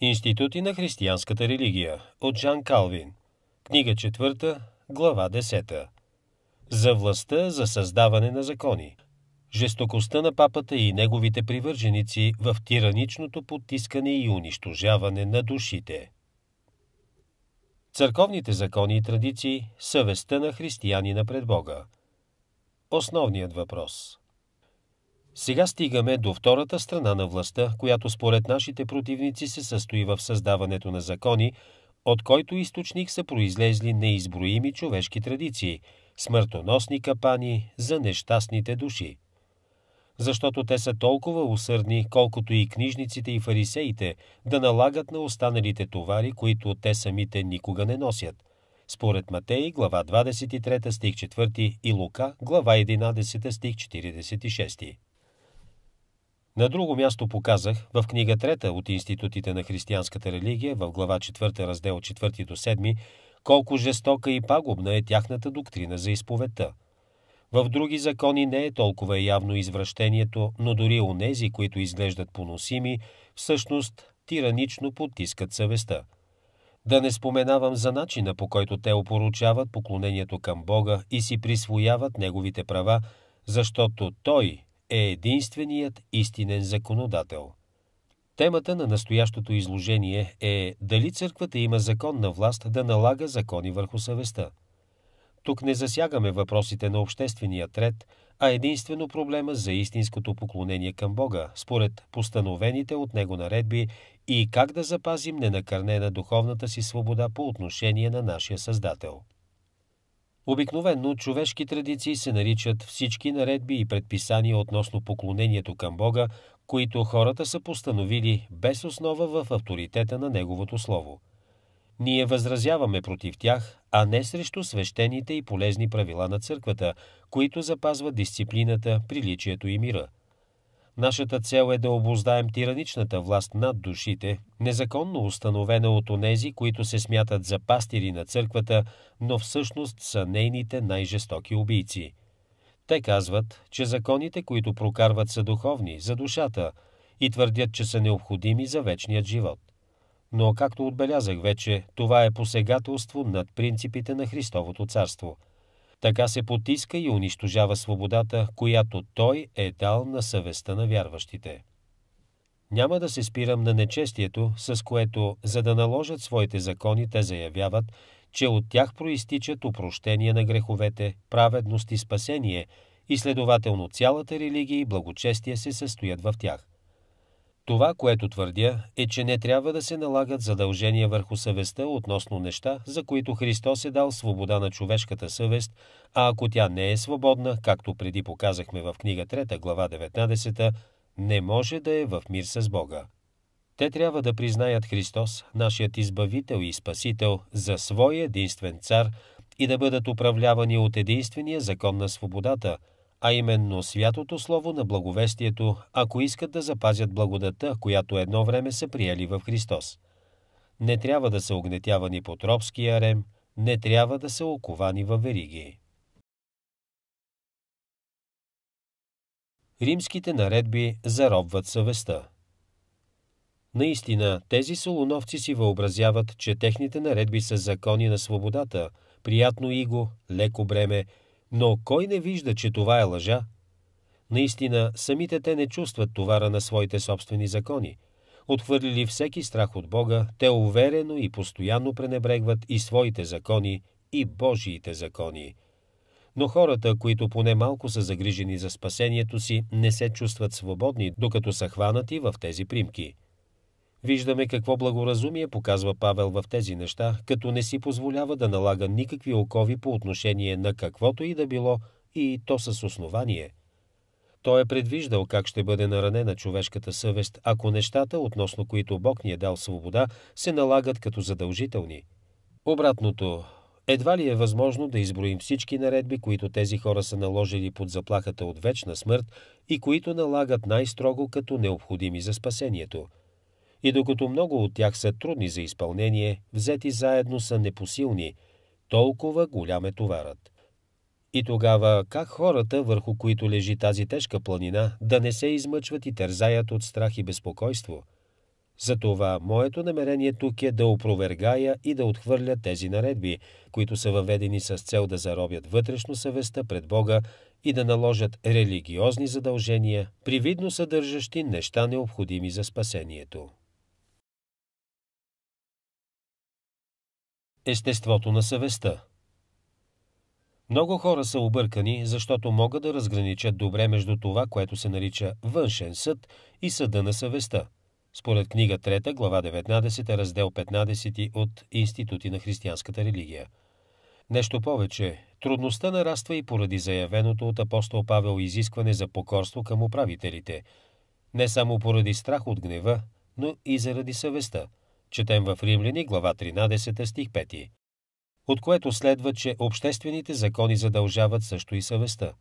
Институти на християнската религия от Жан Калвин. Книга 4, глава 10. За властта за създаване на закони. Жестокостта на папата и неговите привърженици в тираничното потискане и унищожаване на душите. Църковните закони и традиции, съвестта на християнина пред Бога. Основният въпрос – сега стигаме до втората страна на властта, която според нашите противници се състои в създаването на закони, от който източник са произлезли неизброими човешки традиции, смъртоносни капани за нещастните души. Защото те са толкова усърдни, колкото и книжниците и фарисеите, да налагат на останалите товари, които те самите никога не носят. Според Матей, глава 23, стих 4 и Лука, глава 11, стих 46. На друго място показах в книга трета от Институтите на християнската религия в глава 4 раздел 4 до 7 колко жестока и пагубна е тяхната доктрина за изповедта. В други закони не е толкова явно извращението, но дори онези, които изглеждат поносими, всъщност тиранично потискат съвестта. Да не споменавам за начина, по който те опоручават поклонението към Бога и си присвояват Неговите права, защото Той е единственият истинен законодател. Темата на настоящото изложение е дали църквата има законна власт да налага закони върху съвестта. Тук не засягаме въпросите на обществения ред, а единствено проблема за истинското поклонение към Бога, според постановените от Него наредби и как да запазим ненакърнена духовната си свобода по отношение на нашия Създател. Обикновенно човешки традиции се наричат всички наредби и предписания относно поклонението към Бога, които хората са постановили без основа в авторитета на Неговото Слово. Ние възразяваме против тях, а не срещу свещените и полезни правила на църквата, които запазват дисциплината, приличието и мира – Нашата цел е да обоздаем тираничната власт над душите, незаконно установена от онези, които се смятат за пастири на църквата, но всъщност са нейните най-жестоки убийци. Те казват, че законите, които прокарват, са духовни, за душата, и твърдят, че са необходими за вечният живот. Но, както отбелязах вече, това е посегателство над принципите на Христовото царство – така се потиска и унищожава свободата, която той е дал на съвестта на вярващите. Няма да се спирам на нечестието, с което, за да наложат своите закони, те заявяват, че от тях проистичат упрощение на греховете, праведност и спасение, и следователно цялата религия и благочестие се състоят в тях. Това, което твърдя, е, че не трябва да се налагат задължения върху съвестта относно неща, за които Христос е дал свобода на човешката съвест, а ако тя не е свободна, както преди показахме в книга 3 глава 19, не може да е в мир с Бога. Те трябва да признаят Христос, нашият Избавител и Спасител, за свой единствен цар и да бъдат управлявани от единствения закон на свободата – а именно святото слово на благовестието, ако искат да запазят благодата, която едно време са приели в Христос. Не трябва да са огнетявани по тропския рем, не трябва да са оковани във вериги. Римските наредби заробват съвестта. Наистина, тези солоновци си въобразяват, че техните наредби са закони на свободата, приятно иго, леко бреме – но кой не вижда, че това е лъжа? Наистина, самите те не чувстват товара на своите собствени закони. Отхвърлили всеки страх от Бога, те уверено и постоянно пренебрегват и своите закони, и Божиите закони. Но хората, които поне малко са загрижени за спасението си, не се чувстват свободни, докато са хванати в тези примки – Виждаме какво благоразумие показва Павел в тези неща, като не си позволява да налага никакви окови по отношение на каквото и да било, и то с основание. Той е предвиждал как ще бъде наранена човешката съвест, ако нещата, относно които Бог ни е дал свобода, се налагат като задължителни. Обратното, едва ли е възможно да изброим всички наредби, които тези хора са наложили под заплахата от вечна смърт и които налагат най-строго като необходими за спасението – и докато много от тях са трудни за изпълнение, взети заедно са непосилни, толкова голям е товарът. И тогава как хората, върху които лежи тази тежка планина, да не се измъчват и тързаят от страх и безпокойство? Затова моето намерение тук е да опровергая и да отхвърля тези наредби, които са въведени с цел да заробят вътрешно съвестта пред Бога и да наложат религиозни задължения, привидно съдържащи неща необходими за спасението. Естеството на съвестта Много хора са объркани, защото могат да разграничат добре между това, което се нарича външен съд и съда на съвестта. Според книга 3, глава 19, раздел 15 от Институти на християнската религия. Нещо повече, трудността нараства и поради заявеното от апостол Павел изискване за покорство към управителите. Не само поради страх от гнева, но и заради съвестта – четем в Римляни, глава 13, стих 5, от което следва, че обществените закони задължават също и съвестта.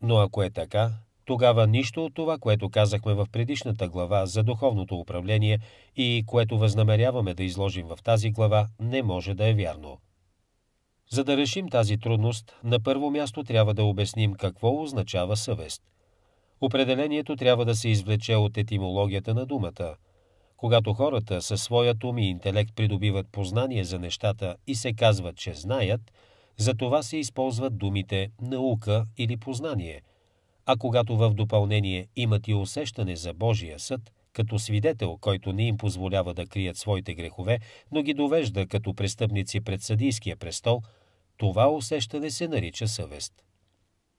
Но ако е така, тогава нищо от това, което казахме в предишната глава за духовното управление и което възнамеряваме да изложим в тази глава, не може да е вярно. За да решим тази трудност, на първо място трябва да обясним какво означава съвест. Определението трябва да се извлече от етимологията на думата – когато хората със своят ум и интелект придобиват познание за нещата и се казват, че знаят, за това се използват думите наука или познание. А когато в допълнение имат и усещане за Божия съд, като свидетел, който не им позволява да крият своите грехове, но ги довежда като престъпници пред съдийския престол, това усещане се нарича съвест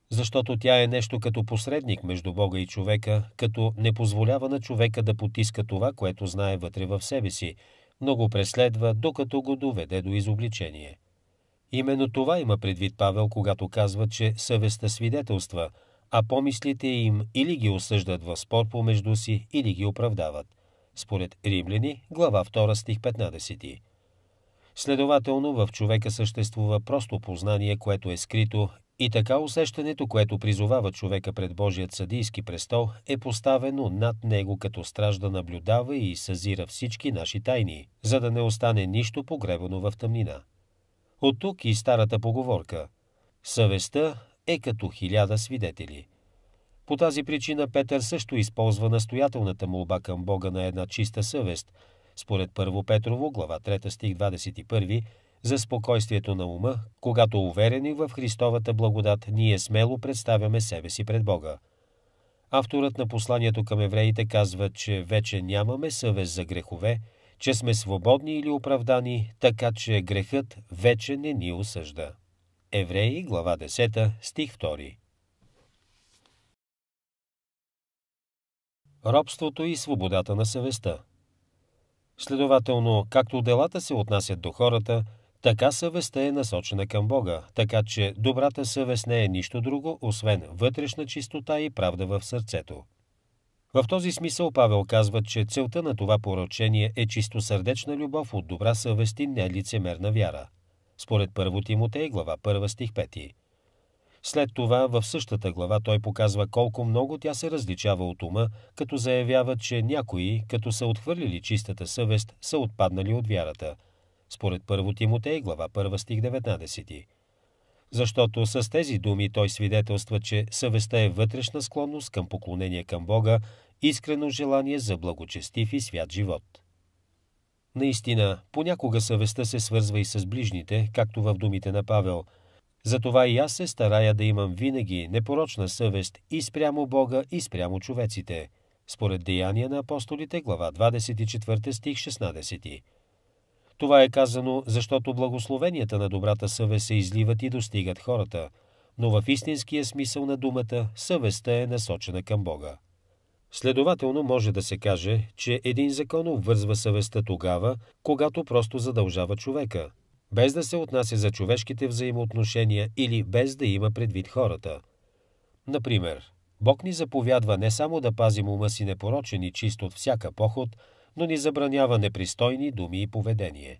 защото тя е нещо като посредник между Бога и човека, като не позволява на човека да потиска това, което знае вътре в себе си, но го преследва, докато го доведе до изобличение. Именно това има предвид Павел, когато казва, че съвестта свидетелства, а помислите им или ги осъждат в спор помежду си, или ги оправдават. Според Римляни, глава 2 стих 15. Следователно, в човека съществува просто познание, което е скрито и така усещането, което призовава човека пред Божият съдийски престол, е поставено над него като стражда наблюдава и съзира всички наши тайни, за да не остане нищо погребано в тъмнина. От тук и старата поговорка «Съвестта е като хиляда свидетели». По тази причина Петър също използва настоятелната молба към Бога на една чиста съвест, според Първо Петрово, глава 3 стих 21, за спокойствието на ума, когато уверени в Христовата благодат, ние смело представяме себе си пред Бога. Авторът на посланието към евреите казва, че вече нямаме съвест за грехове, че сме свободни или оправдани, така че грехът вече не ни осъжда. Евреи, глава 10, стих 2. Робството и свободата на съвестта. Следователно, както делата се отнасят до хората – така съвестта е насочена към Бога, така че добрата съвест не е нищо друго, освен вътрешна чистота и правда в сърцето. В този смисъл Павел казва, че целта на това поръчение е чистосърдечна любов от добра съвест и нелицемерна вяра. Според 1 Тимотей, глава 1 стих 5. След това в същата глава той показва колко много тя се различава от ума, като заявява, че някои, като са отхвърлили чистата съвест, са отпаднали от вярата – според 1 Тимотей, глава 1 стих 19. Защото с тези думи той свидетелства, че съвестта е вътрешна склонност към поклонение към Бога, искрено желание за благочестив и свят живот. Наистина, понякога съвестта се свързва и с ближните, както в думите на Павел. Затова и аз се старая да имам винаги непорочна съвест и спрямо Бога, и спрямо човеците. Според Деяния на апостолите, глава 24 стих 16. Това е казано, защото благословенията на добрата съвест се изливат и достигат хората, но в истинския смисъл на думата съвестта е насочена към Бога. Следователно може да се каже, че един закон обвързва съвестта тогава, когато просто задължава човека, без да се отнася за човешките взаимоотношения или без да има предвид хората. Например, Бог ни заповядва не само да пазим ума си непорочен и чист от всяка поход – но ни забранява непристойни думи и поведение.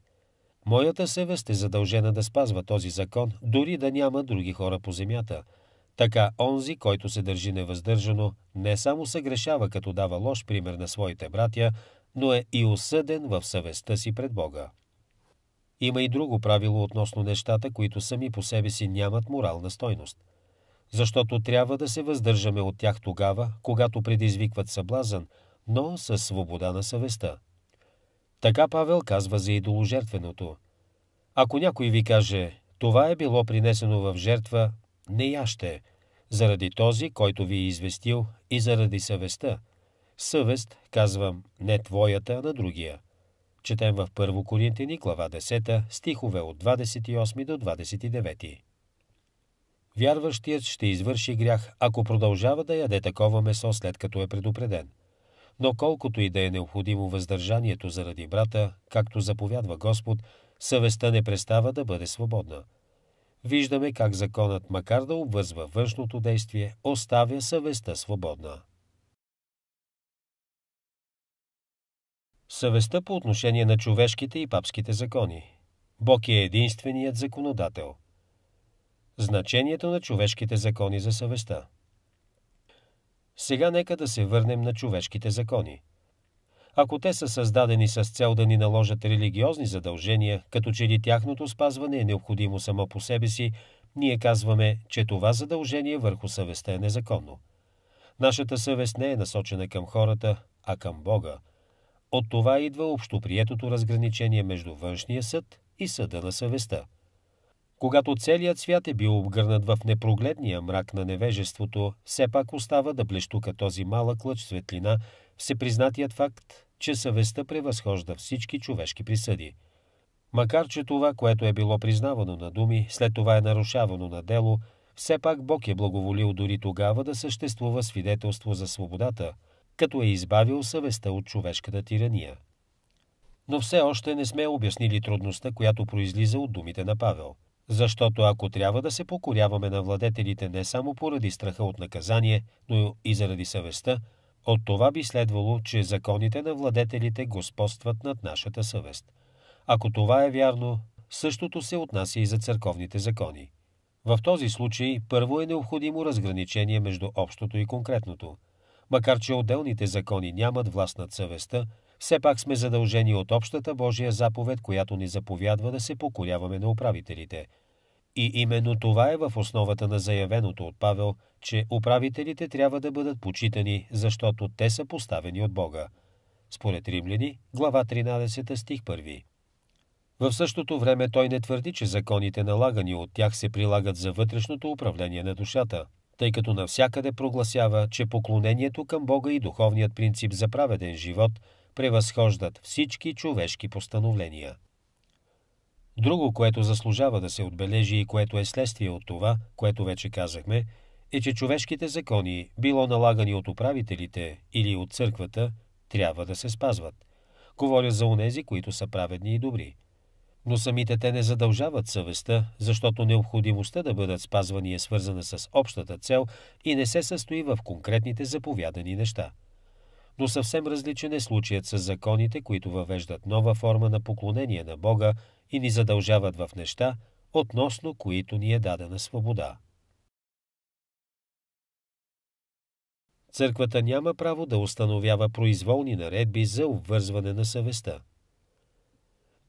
Моята съвест е задължена да спазва този закон, дори да няма други хора по земята. Така онзи, който се държи невъздържано, не само се грешава, като дава лош пример на своите братя, но е и осъден в съвестта си пред Бога. Има и друго правило относно нещата, които сами по себе си нямат морална стойност. Защото трябва да се въздържаме от тях тогава, когато предизвикват съблазън – но със свобода на съвестта. Така Павел казва за идоложертвеното. Ако някой ви каже, това е било принесено в жертва, не яще, заради този, който ви е известил и заради съвестта. Съвест, казвам, не твоята, а на другия. Четем в 1 Коринтини, глава 10, стихове от 28 до 29. Вярващият ще извърши грях, ако продължава да яде такова месо, след като е предупреден – но колкото и да е необходимо въздържанието заради брата, както заповядва Господ, съвестта не престава да бъде свободна. Виждаме как законът, макар да обвързва външното действие, оставя съвестта свободна. Съвестта по отношение на човешките и папските закони. Бог е единственият законодател. Значението на човешките закони за съвестта – сега нека да се върнем на човешките закони. Ако те са създадени с цел да ни наложат религиозни задължения, като че ли тяхното спазване е необходимо само по себе си, ние казваме, че това задължение върху съвестта е незаконно. Нашата съвест не е насочена към хората, а към Бога. От това идва общоприетото разграничение между външния съд и съда на съвестта. Когато целият свят е бил обгърнат в непрогледния мрак на невежеството, все пак остава да блещука този малък лъч светлина, всепризнатият факт, че съвестта превъзхожда всички човешки присъди. Макар, че това, което е било признавано на думи, след това е нарушавано на дело, все пак Бог е благоволил дори тогава да съществува свидетелство за свободата, като е избавил съвестта от човешката тирания. Но все още не сме обяснили трудността, която произлиза от думите на Павел – защото ако трябва да се покоряваме на владетелите не само поради страха от наказание, но и заради съвестта, от това би следвало, че законите на владетелите господстват над нашата съвест. Ако това е вярно, същото се отнася и за църковните закони. В този случай първо е необходимо разграничение между общото и конкретното. Макар че отделните закони нямат власт над съвестта, все пак сме задължени от общата Божия заповед, която ни заповядва да се покоряваме на управителите. И именно това е в основата на заявеното от Павел, че управителите трябва да бъдат почитани, защото те са поставени от Бога. Според Римляни, глава 13 стих 1. В същото време той не твърди, че законите налагани от тях се прилагат за вътрешното управление на душата, тъй като навсякъде прогласява, че поклонението към Бога и духовният принцип за праведен живот – превъзхождат всички човешки постановления. Друго, което заслужава да се отбележи и което е следствие от това, което вече казахме, е, че човешките закони, било налагани от управителите или от църквата, трябва да се спазват. Говоря за онези, които са праведни и добри. Но самите те не задължават съвестта, защото необходимостта да бъдат спазвани е свързана с общата цел и не се състои в конкретните заповядани неща – но съвсем различен е случаят с законите, които въвеждат нова форма на поклонение на Бога и ни задължават в неща, относно които ни е дадена свобода. Църквата няма право да установява произволни наредби за обвързване на съвестта.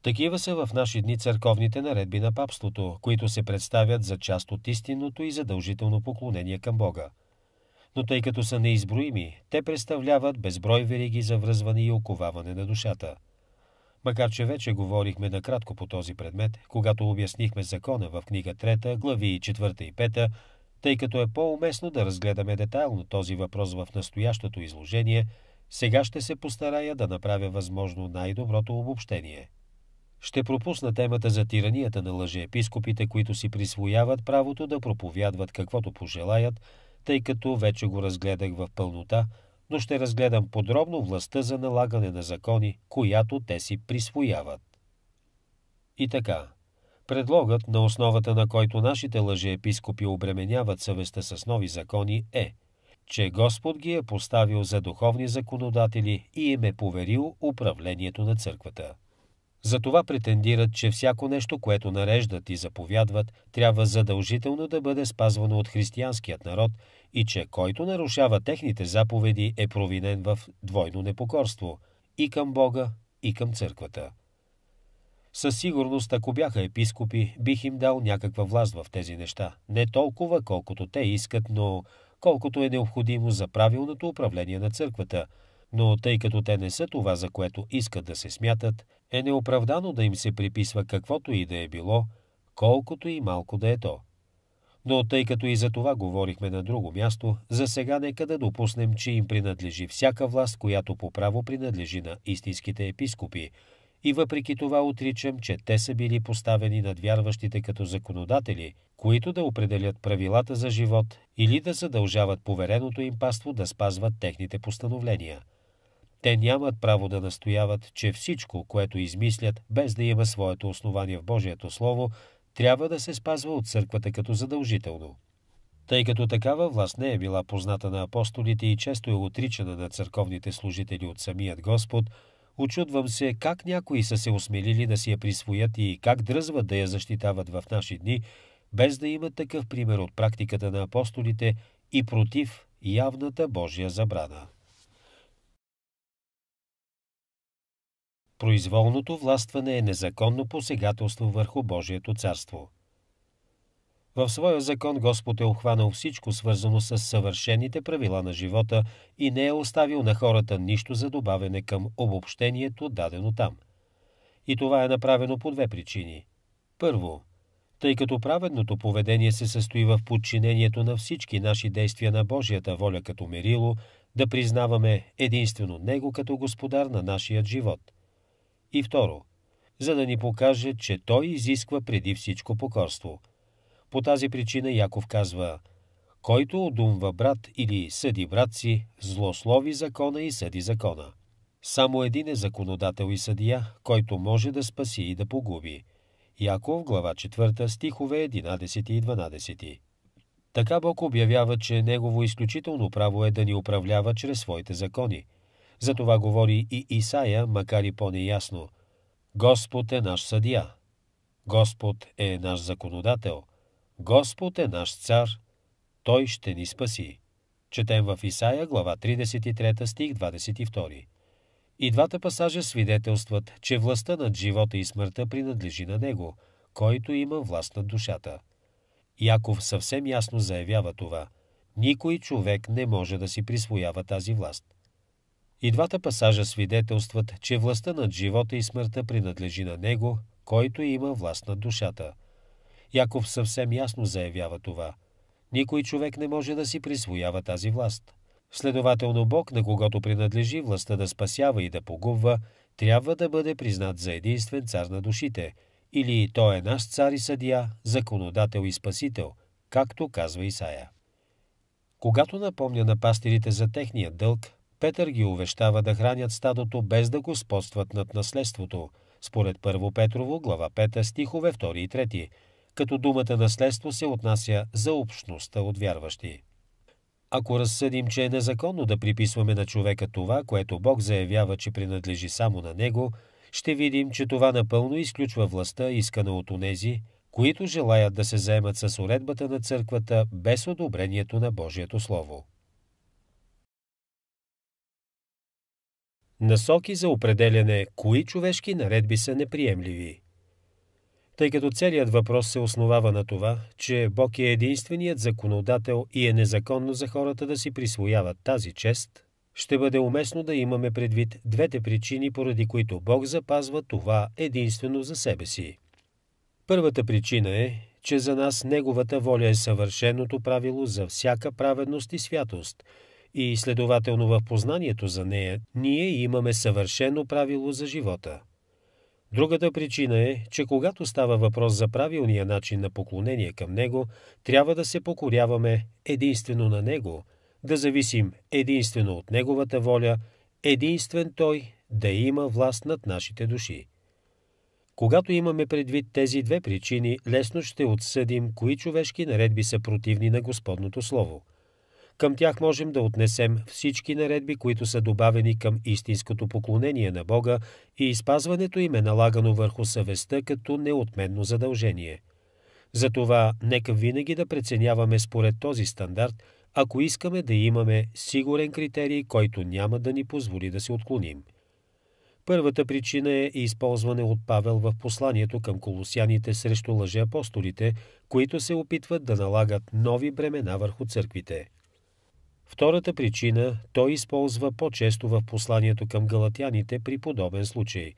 Такива са в наши дни църковните наредби на папството, които се представят за част от истинното и задължително поклонение към Бога – но тъй като са неизброими, те представляват безброй вериги за връзване и оковаване на душата. Макар, че вече говорихме накратко по този предмет, когато обяснихме закона в книга 3, глави 4 и 5, тъй като е по-уместно да разгледаме детайлно този въпрос в настоящото изложение, сега ще се постарая да направя възможно най-доброто обобщение. Ще пропусна темата за тиранията на лъжеепископите, които си присвояват правото да проповядват каквото пожелаят – тъй като вече го разгледах в пълнота, но ще разгледам подробно властта за налагане на закони, която те си присвояват. И така, предлогът, на основата на който нашите лъжеепископи обременяват съвестта с нови закони е, че Господ ги е поставил за духовни законодатели и им е поверил управлението на църквата. Затова претендират, че всяко нещо, което нареждат и заповядват, трябва задължително да бъде спазвано от християнският народ и че който нарушава техните заповеди е провинен в двойно непокорство и към Бога, и към църквата. Със сигурност, ако бяха епископи, бих им дал някаква власт в тези неща. Не толкова, колкото те искат, но колкото е необходимо за правилното управление на църквата. Но тъй като те не са това, за което искат да се смятат, е неоправдано да им се приписва каквото и да е било, колкото и малко да е то. Но тъй като и за това говорихме на друго място, за сега нека да допуснем, че им принадлежи всяка власт, която по право принадлежи на истинските епископи, и въпреки това отричам, че те са били поставени над вярващите като законодатели, които да определят правилата за живот или да задължават повереното им паство да спазват техните постановления – те нямат право да настояват, че всичко, което измислят, без да има своето основание в Божието Слово, трябва да се спазва от църквата като задължително. Тъй като такава власт не е била позната на апостолите и често е отричана на църковните служители от самият Господ, очудвам се как някои са се осмелили да си я присвоят и как дръзват да я защитават в наши дни, без да имат такъв пример от практиката на апостолите и против явната Божия забрана. Произволното властване е незаконно посегателство върху Божието царство. В своя закон Господ е обхванал всичко свързано с съвършените правила на живота и не е оставил на хората нищо за добавене към обобщението дадено там. И това е направено по две причини. Първо, тъй като праведното поведение се състои в подчинението на всички наши действия на Божията воля като мерило, да признаваме единствено Него като Господар на нашия живот – и второ, за да ни покаже, че той изисква преди всичко покорство. По тази причина Яков казва «Който одумва брат или съди брат си, злослови закона и съди закона». Само един е законодател и съдия, който може да спаси и да погуби. Яков, глава 4, стихове 11 и 12. Така Бог обявява, че Негово изключително право е да ни управлява чрез своите закони – за това говори и Исаия, макар и по-неясно. Господ е наш съдия. Господ е наш законодател. Господ е наш цар. Той ще ни спаси. Четем в Исаия, глава 33, стих 22. И двата пасажа свидетелстват, че властта над живота и смъртта принадлежи на Него, който има власт над душата. Яков съвсем ясно заявява това. Никой човек не може да си присвоява тази власт. И двата пасажа свидетелстват, че властта над живота и смъртта принадлежи на Него, който има власт над душата. Яков съвсем ясно заявява това. Никой човек не може да си присвоява тази власт. Следователно Бог, на когото принадлежи властта да спасява и да погубва, трябва да бъде признат за единствен цар на душите, или Той е наш цар и съдия, законодател и спасител, както казва Исаия. Когато напомня на пастирите за техния дълг, Петър ги увещава да хранят стадото без да господстват над наследството, според Първо Петрово, глава 5, стихове 2 и 3, като думата наследство се отнася за общността от вярващи. Ако разсъдим, че е незаконно да приписваме на човека това, което Бог заявява, че принадлежи само на него, ще видим, че това напълно изключва властта, искана от онези, които желаят да се заемат с уредбата на църквата без одобрението на Божието Слово. Насоки за определяне кои човешки наредби са неприемливи. Тъй като целият въпрос се основава на това, че Бог е единственият законодател и е незаконно за хората да си присвояват тази чест, ще бъде уместно да имаме предвид двете причини, поради които Бог запазва това единствено за себе си. Първата причина е, че за нас Неговата воля е съвършеното правило за всяка праведност и святост – и следователно в познанието за нея, ние имаме съвършено правило за живота. Другата причина е, че когато става въпрос за правилния начин на поклонение към Него, трябва да се покоряваме единствено на Него, да зависим единствено от Неговата воля, единствен Той да има власт над нашите души. Когато имаме предвид тези две причини, лесно ще отсъдим кои човешки наредби са противни на Господното Слово – към тях можем да отнесем всички наредби, които са добавени към истинското поклонение на Бога и изпазването им е налагано върху съвестта като неотменно задължение. Затова нека винаги да преценяваме според този стандарт, ако искаме да имаме сигурен критерий, който няма да ни позволи да се отклоним. Първата причина е използване от Павел в посланието към колосяните срещу лъжеапостолите, които се опитват да налагат нови бремена върху църквите – Втората причина той използва по-често в посланието към галатяните при подобен случай.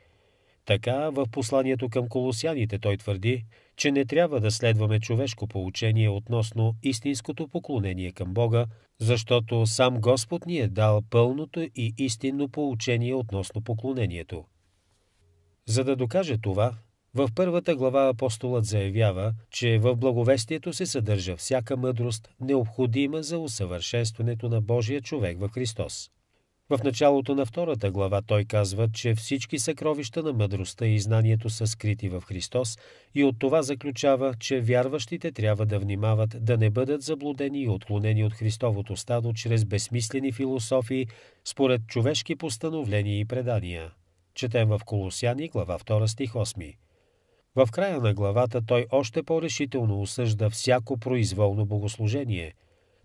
Така в посланието към колосяните той твърди, че не трябва да следваме човешко поучение относно истинското поклонение към Бога, защото сам Господ ни е дал пълното и истинно поучение относно поклонението. За да докаже това, в първата глава апостолът заявява, че в благовестието се съдържа всяка мъдрост, необходима за усъвършенстването на Божия човек в Христос. В началото на втората глава той казва, че всички съкровища на мъдростта и знанието са скрити в Христос и от това заключава, че вярващите трябва да внимават да не бъдат заблудени и отклонени от Христовото стадо чрез безсмислени философии според човешки постановления и предания. Четем в Колосяни, глава 2, стих 8. В края на главата той още по-решително осъжда всяко произволно богослужение,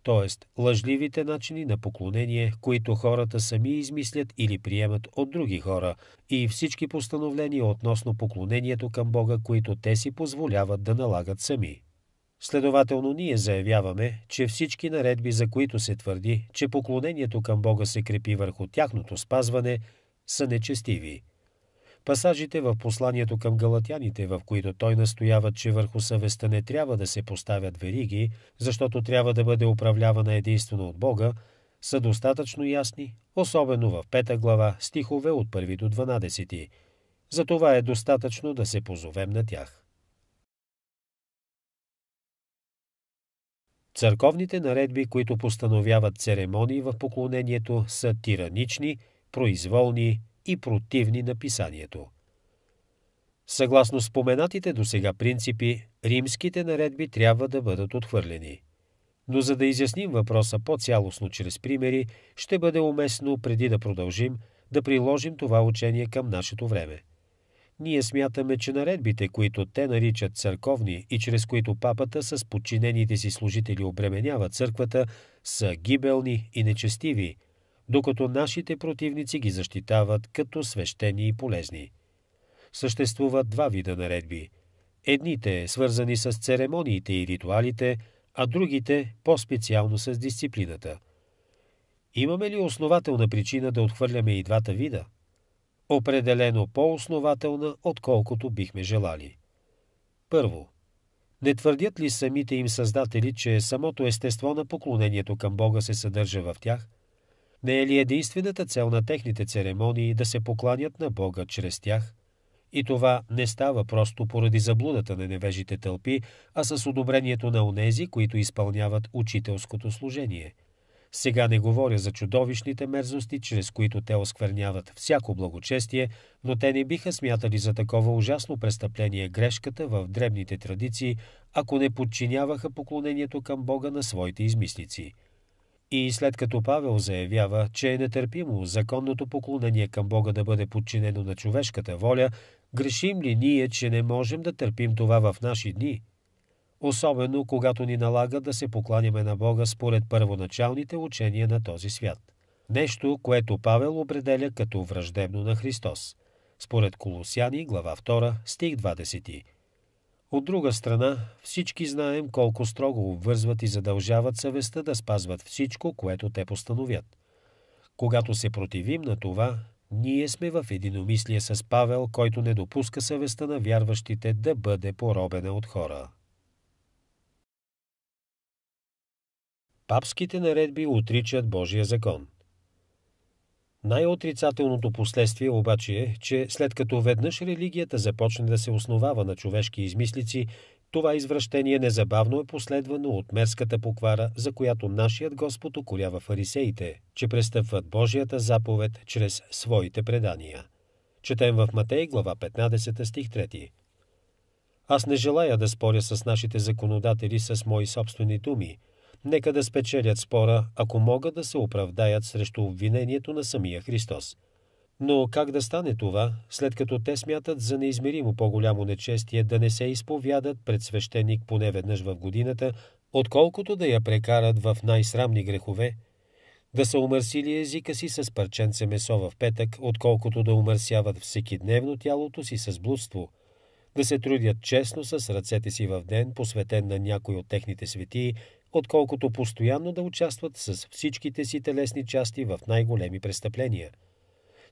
т.е. лъжливите начини на поклонение, които хората сами измислят или приемат от други хора, и всички постановления относно поклонението към Бога, които те си позволяват да налагат сами. Следователно ние заявяваме, че всички наредби, за които се твърди, че поклонението към Бога се крепи върху тяхното спазване, са нечестиви – Пасажите в посланието към галатяните, в които той настоява, че върху съвестта не трябва да се поставят вериги, защото трябва да бъде управлявана единствено от Бога, са достатъчно ясни, особено в пета глава, стихове от 1 до 12. Затова е достатъчно да се позовем на тях. Църковните наредби, които постановяват церемонии в поклонението, са тиранични, произволни, и противни на писанието. Съгласно споменатите до сега принципи, римските наредби трябва да бъдат отхвърлени. Но за да изясним въпроса по-цялостно чрез примери, ще бъде уместно, преди да продължим, да приложим това учение към нашето време. Ние смятаме, че наредбите, които те наричат църковни и чрез които папата с подчинените си служители обременява църквата, са гибелни и нечестиви – докато нашите противници ги защитават като свещени и полезни. Съществуват два вида наредби. Едните, свързани с церемониите и ритуалите, а другите по-специално с дисциплината. Имаме ли основателна причина да отхвърляме и двата вида? Определено по-основателна, отколкото бихме желали. Първо, не твърдят ли самите им създатели, че самото естество на поклонението към Бога се съдържа в тях – не е ли единствената цел на техните церемонии да се покланят на Бога чрез тях? И това не става просто поради заблудата на невежите тълпи, а с одобрението на онези, които изпълняват учителското служение. Сега не говоря за чудовищните мерзости, чрез които те оскверняват всяко благочестие, но те не биха смятали за такова ужасно престъпление грешката в дребните традиции, ако не подчиняваха поклонението към Бога на своите измислици – и след като Павел заявява, че е нетърпимо законното поклонение към Бога да бъде подчинено на човешката воля, грешим ли ние, че не можем да търпим това в наши дни? Особено когато ни налага да се покланяме на Бога според първоначалните учения на този свят. Нещо, което Павел определя като враждебно на Христос. Според Колосяни, глава 2, стих 20. От друга страна, всички знаем колко строго обвързват и задължават съвестта да спазват всичко, което те постановят. Когато се противим на това, ние сме в единомислие с Павел, който не допуска съвестта на вярващите да бъде поробена от хора. Папските наредби отричат Божия закон. Най-отрицателното последствие обаче е, че след като веднъж религията започне да се основава на човешки измислици, това извращение незабавно е последвано от мерската поквара, за която нашият Господ околява фарисеите, че престъпват Божията заповед чрез своите предания. Четем в Матей, глава 15, стих 3. Аз не желая да споря с нашите законодатели с мои собствени думи – нека да спечелят спора, ако могат да се оправдаят срещу обвинението на самия Христос. Но как да стане това, след като те смятат за неизмеримо по-голямо нечестие да не се изповядат пред свещеник поне веднъж в годината, отколкото да я прекарат в най-срамни грехове, да са умърсили езика си с парченце месо в петък, отколкото да умърсяват всекидневно тялото си с блудство, да се трудят честно с ръцете си в ден, посветен на някой от техните светии, отколкото постоянно да участват с всичките си телесни части в най-големи престъпления.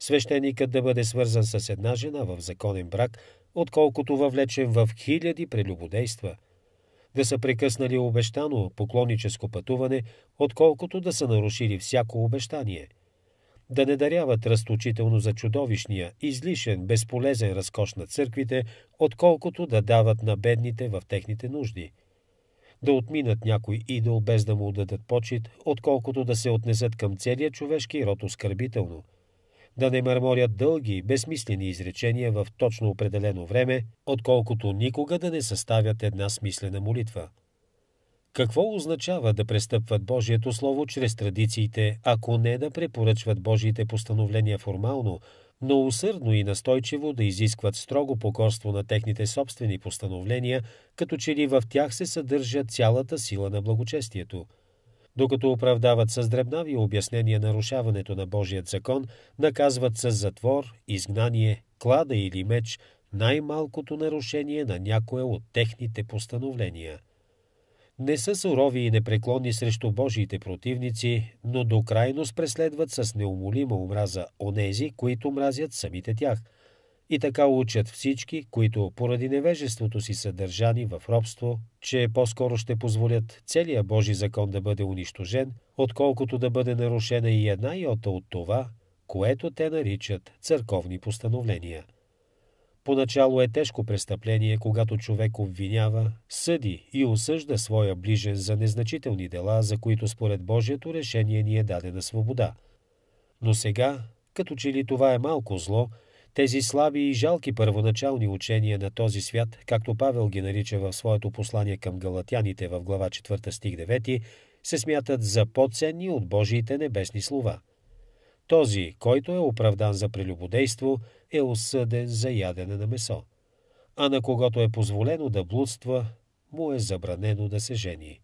Свещеникът да бъде свързан с една жена в законен брак, отколкото въвлечен в хиляди прелюбодейства. Да са прекъснали обещано поклонническо пътуване, отколкото да са нарушили всяко обещание – да не даряват разточително за чудовищния, излишен, безполезен разкош на църквите, отколкото да дават на бедните в техните нужди – да отминат някой идол без да му отдадат почет, отколкото да се отнесат към целия човешки род оскърбително. Да не мърморят дълги, безсмислени изречения в точно определено време, отколкото никога да не съставят една смислена молитва. Какво означава да престъпват Божието Слово чрез традициите, ако не да препоръчват Божиите постановления формално, но усърдно и настойчиво да изискват строго покорство на техните собствени постановления, като че ли в тях се съдържа цялата сила на благочестието. Докато оправдават с дребнави обяснения нарушаването на Божият закон, наказват с затвор, изгнание, клада или меч най-малкото нарушение на някое от техните постановления – не са сурови и непреклонни срещу Божиите противници, но до крайност преследват с неумолима омраза онези, които мразят самите тях. И така учат всички, които поради невежеството си са държани в робство, че по-скоро ще позволят целият Божи закон да бъде унищожен, отколкото да бъде нарушена и една иота от това, което те наричат църковни постановления. Поначало е тежко престъпление, когато човек обвинява, съди и осъжда своя ближен за незначителни дела, за които според Божието решение ни е дадена свобода. Но сега, като че ли това е малко зло, тези слаби и жалки първоначални учения на този свят, както Павел ги нарича в своето послание към галатяните в глава 4 стих 9, се смятат за по-ценни от Божиите небесни слова. Този, който е оправдан за прелюбодейство – е осъден за ядене на месо, а на когато е позволено да блудства, му е забранено да се жени.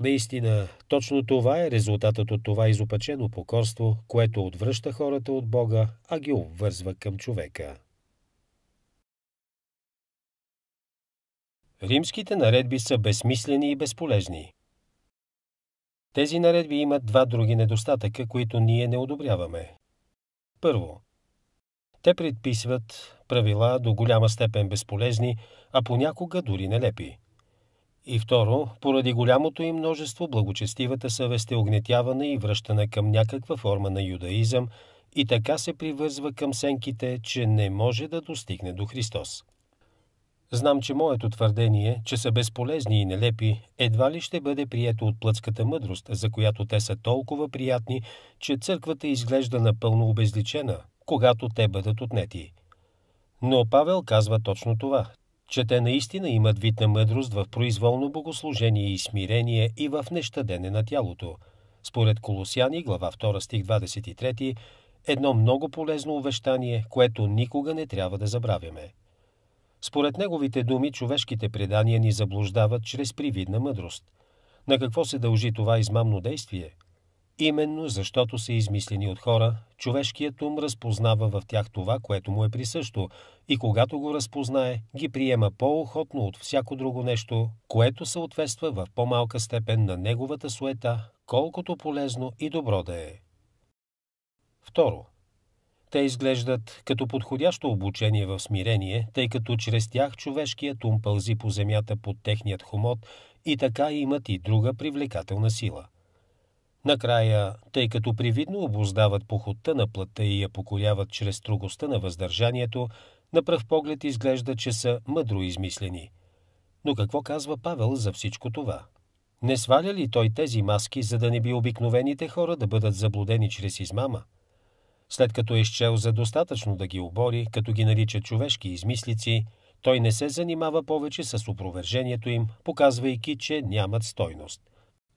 Наистина, точно това е резултатът от това изопачено покорство, което отвръща хората от Бога, а ги обвързва към човека. Римските наредби са безсмислени и безполезни. Тези наредби имат два други недостатъка, които ние не одобряваме. Първо, те предписват правила до голяма степен безполезни, а понякога дори нелепи. И второ, поради голямото им множество, благочестивата съвест е огнетявана и връщана към някаква форма на юдаизъм и така се привързва към сенките, че не може да достигне до Христос. Знам, че моето твърдение, че са безполезни и нелепи, едва ли ще бъде прието от плътската мъдрост, за която те са толкова приятни, че църквата изглежда напълно обезличена, когато те бъдат отнети. Но Павел казва точно това, че те наистина имат вид на мъдрост в произволно богослужение и смирение и в нещадене на тялото. Според Колосяни, глава 2 стих 23, едно много полезно увещание, което никога не трябва да забравяме. Според неговите думи, човешките предания ни заблуждават чрез привидна мъдрост. На какво се дължи това измамно действие – Именно защото са измислени от хора, човешкият ум разпознава в тях това, което му е присъщо, и когато го разпознае, ги приема по-охотно от всяко друго нещо, което съответства в по-малка степен на неговата суета, колкото полезно и добро да е. Второ. Те изглеждат като подходящо обучение в смирение, тъй като чрез тях човешкият ум пълзи по земята под техният хомот и така имат и друга привлекателна сила – Накрая, тъй като привидно обоздават похота на плътта и я покоряват чрез строгостта на въздържанието, на пръв поглед изглежда, че са мъдро измислени. Но какво казва Павел за всичко това? Не сваля ли той тези маски, за да не би обикновените хора да бъдат заблудени чрез измама? След като е счел за достатъчно да ги обори, като ги нарича човешки измислици, той не се занимава повече с опровержението им, показвайки, че нямат стойност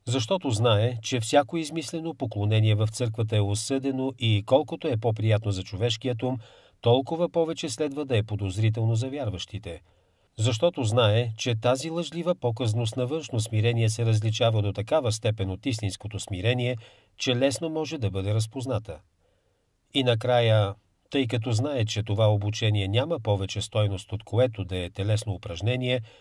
защото знае, че всяко измислено поклонение в църквата е осъдено и колкото е по-приятно за човешкият ум, толкова повече следва да е подозрително за вярващите. Защото знае, че тази лъжлива показност на външно смирение се различава до такава степен от истинското смирение, че лесно може да бъде разпозната. И накрая, тъй като знае, че това обучение няма повече стойност от което да е телесно упражнение –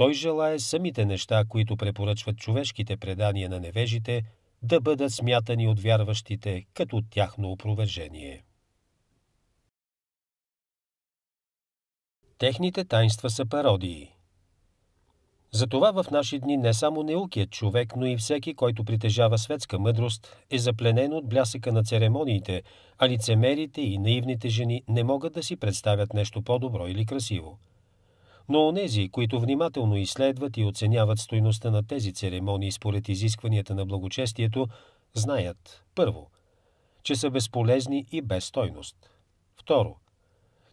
той желая самите неща, които препоръчват човешките предания на невежите, да бъдат смятани от вярващите като тяхно опровержение. Техните тайнства са пародии. Затова в наши дни не само неукият човек, но и всеки, който притежава светска мъдрост, е запленен от блясъка на церемониите, а лицемерите и наивните жени не могат да си представят нещо по-добро или красиво – но онези, които внимателно изследват и оценяват стойността на тези церемонии според изискванията на благочестието, знаят, първо, че са безполезни и без стойност. Второ,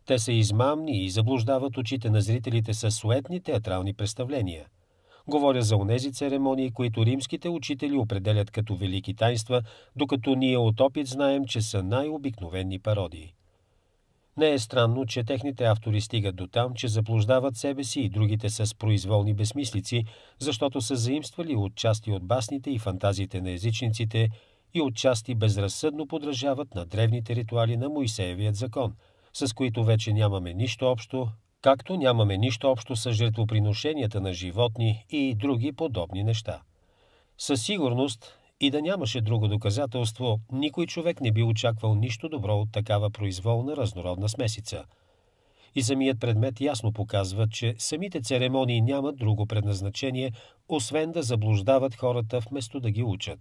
те са измамни и заблуждават очите на зрителите със суетни театрални представления. Говоря за онези церемонии, които римските учители определят като велики тайнства, докато ние от опит знаем, че са най-обикновени пародии. Не е странно, че техните автори стигат до там, че заблуждават себе си и другите с произволни безмислици, защото са заимствали от части от басните и фантазиите на езичниците и от части безразсъдно подражават на древните ритуали на Моисеевият закон, с които вече нямаме нищо общо, както нямаме нищо общо с жертвоприношенията на животни и други подобни неща. Със сигурност и да нямаше друго доказателство, никой човек не би очаквал нищо добро от такава произволна разнородна смесица. И самият предмет ясно показва, че самите церемонии нямат друго предназначение, освен да заблуждават хората вместо да ги учат.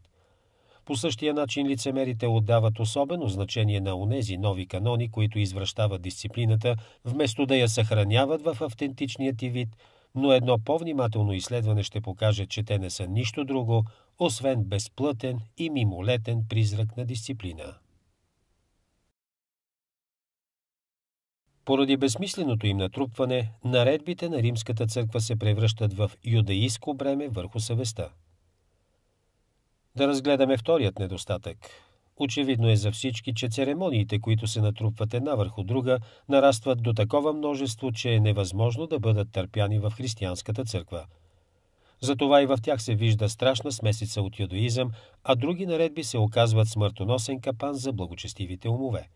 По същия начин лицемерите отдават особено значение на онези нови канони, които извръщават дисциплината, вместо да я съхраняват в автентичният ти вид, но едно по-внимателно изследване ще покаже, че те не са нищо друго – освен безплътен и мимолетен призрак на дисциплина. Поради безсмисленото им натрупване, наредбите на Римската църква се превръщат в юдеистко бреме върху съвестта. Да разгледаме вторият недостатък. Очевидно е за всички, че церемониите, които се натрупват една върху друга, нарастват до такова множество, че е невъзможно да бъдат търпяни в християнската църква – затова и в тях се вижда страшна смесица от юдоизъм, а други наредби се оказват смъртоносен капан за благочестивите умове.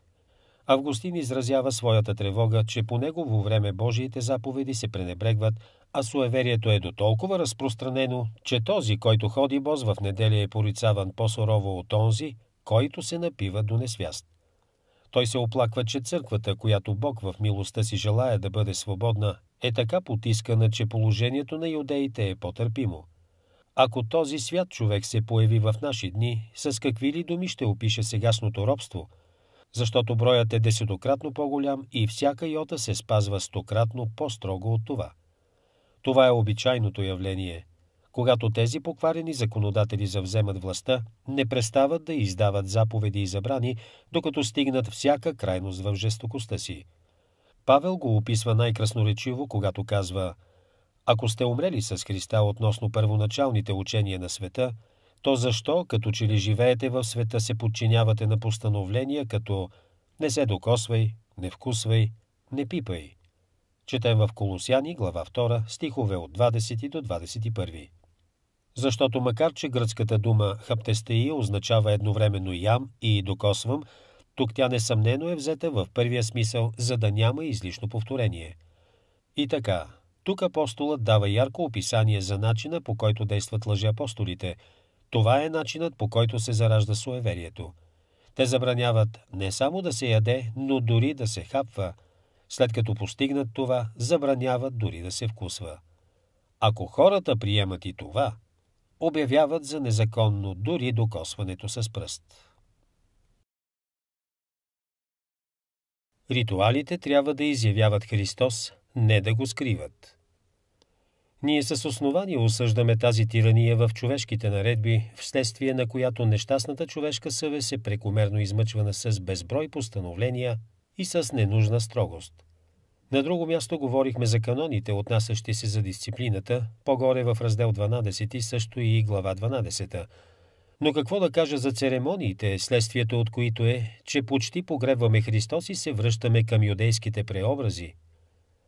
Августин изразява своята тревога, че по негово време Божиите заповеди се пренебрегват, а суеверието е до толкова разпространено, че този, който ходи боз в неделя е порицаван по-сурово от онзи, който се напива до несвяст. Той се оплаква, че църквата, която Бог в милостта си желая да бъде свободна е така потискана, че положението на юдеите е по-търпимо. Ако този свят човек се появи в наши дни, с какви ли думи ще опише сегашното робство? Защото броят е десетократно по-голям и всяка йота се спазва стократно по-строго от това. Това е обичайното явление. Когато тези покварени законодатели завземат властта, не престават да издават заповеди и забрани, докато стигнат всяка крайност в жестокостта си – Павел го описва най-красноречиво, когато казва «Ако сте умрели с Христа относно първоначалните учения на света, то защо, като че ли живеете в света, се подчинявате на постановления, като «Не се докосвай», «Не вкусвай», «Не пипай»?» Четем в Колосяни, глава 2, стихове от 20 до 21. Защото макар, че гръцката дума «хаптестеи» означава едновременно «ям» и «докосвам», тук тя несъмнено е взета в първия смисъл, за да няма излишно повторение. И така, тук апостолът дава ярко описание за начина, по който действат лъжеапостолите. Това е начинът, по който се заражда суеверието. Те забраняват не само да се яде, но дори да се хапва. След като постигнат това, забраняват дори да се вкусва. Ако хората приемат и това, обявяват за незаконно дори докосването с пръст. Ритуалите трябва да изявяват Христос, не да го скриват. Ние с основание осъждаме тази тирания в човешките наредби, вследствие на която нещастната човешка съвест е прекомерно измъчвана с безброй постановления и с ненужна строгост. На друго място говорихме за каноните, отнасящи се за дисциплината, по-горе в раздел 12 също и глава 12 но какво да кажа за церемониите, следствието от които е, че почти погребваме Христос и се връщаме към юдейските преобрази?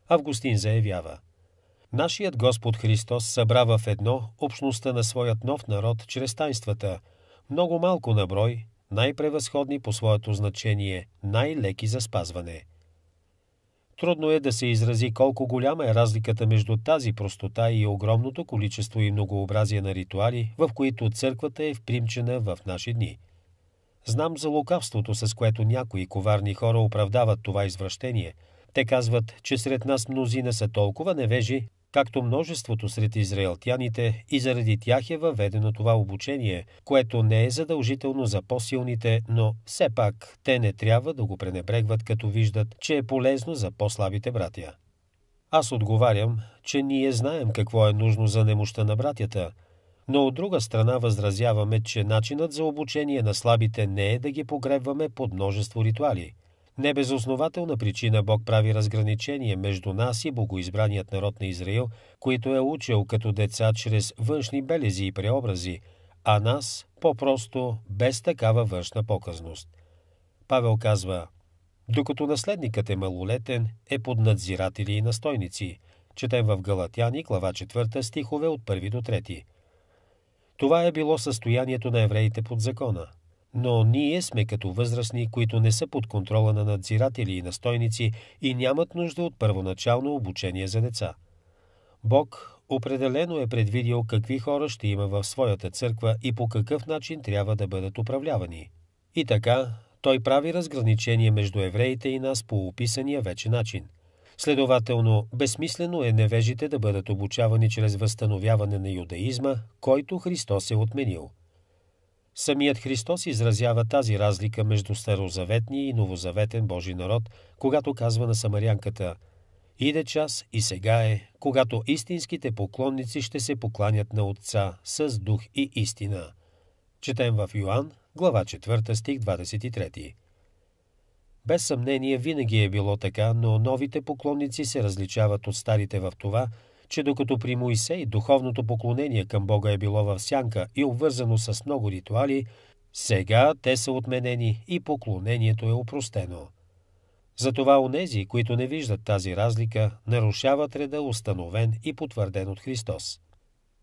Августин заявява – Нашият Господ Христос събра в едно общността на своят нов народ чрез тайнствата, много малко на брой, най-превъзходни по своето значение, най-леки за спазване. Трудно е да се изрази колко голяма е разликата между тази простота и огромното количество и многообразие на ритуали, в които църквата е впримчена в наши дни. Знам за лукавството, с което някои коварни хора оправдават това извращение. Те казват, че сред нас мнозина са толкова невежи, както множеството сред израелтяните и заради тях е въведено това обучение, което не е задължително за по-силните, но все пак те не трябва да го пренебрегват, като виждат, че е полезно за по-слабите братя. Аз отговарям, че ние знаем какво е нужно за немощта на братята, но от друга страна възразяваме, че начинът за обучение на слабите не е да ги погребваме под множество ритуали – не причина Бог прави разграничение между нас и богоизбраният народ на Израил, които е учил като деца чрез външни белези и преобрази, а нас по-просто без такава външна показност. Павел казва, докато наследникът е малолетен, е под надзиратели и настойници. Четем в Галатяни, глава 4, стихове от 1 до 3. Това е било състоянието на евреите под закона – но ние сме като възрастни, които не са под контрола на надзиратели и настойници и нямат нужда от първоначално обучение за деца. Бог определено е предвидил какви хора ще има в своята църква и по какъв начин трябва да бъдат управлявани. И така, той прави разграничение между евреите и нас по описания вече начин. Следователно, безсмислено е невежите да бъдат обучавани чрез възстановяване на юдаизма, който Христос е отменил – Самият Христос изразява тази разлика между старозаветния и новозаветен Божи народ, когато казва на самарянката «Иде час и сега е, когато истинските поклонници ще се покланят на Отца с дух и истина». Четем в Йоанн, глава 4, стих 23. Без съмнение винаги е било така, но новите поклонници се различават от старите в това – че докато при Моисей духовното поклонение към Бога е било в сянка и обвързано с много ритуали, сега те са отменени и поклонението е упростено. Затова онези, които не виждат тази разлика, нарушават реда установен и потвърден от Христос.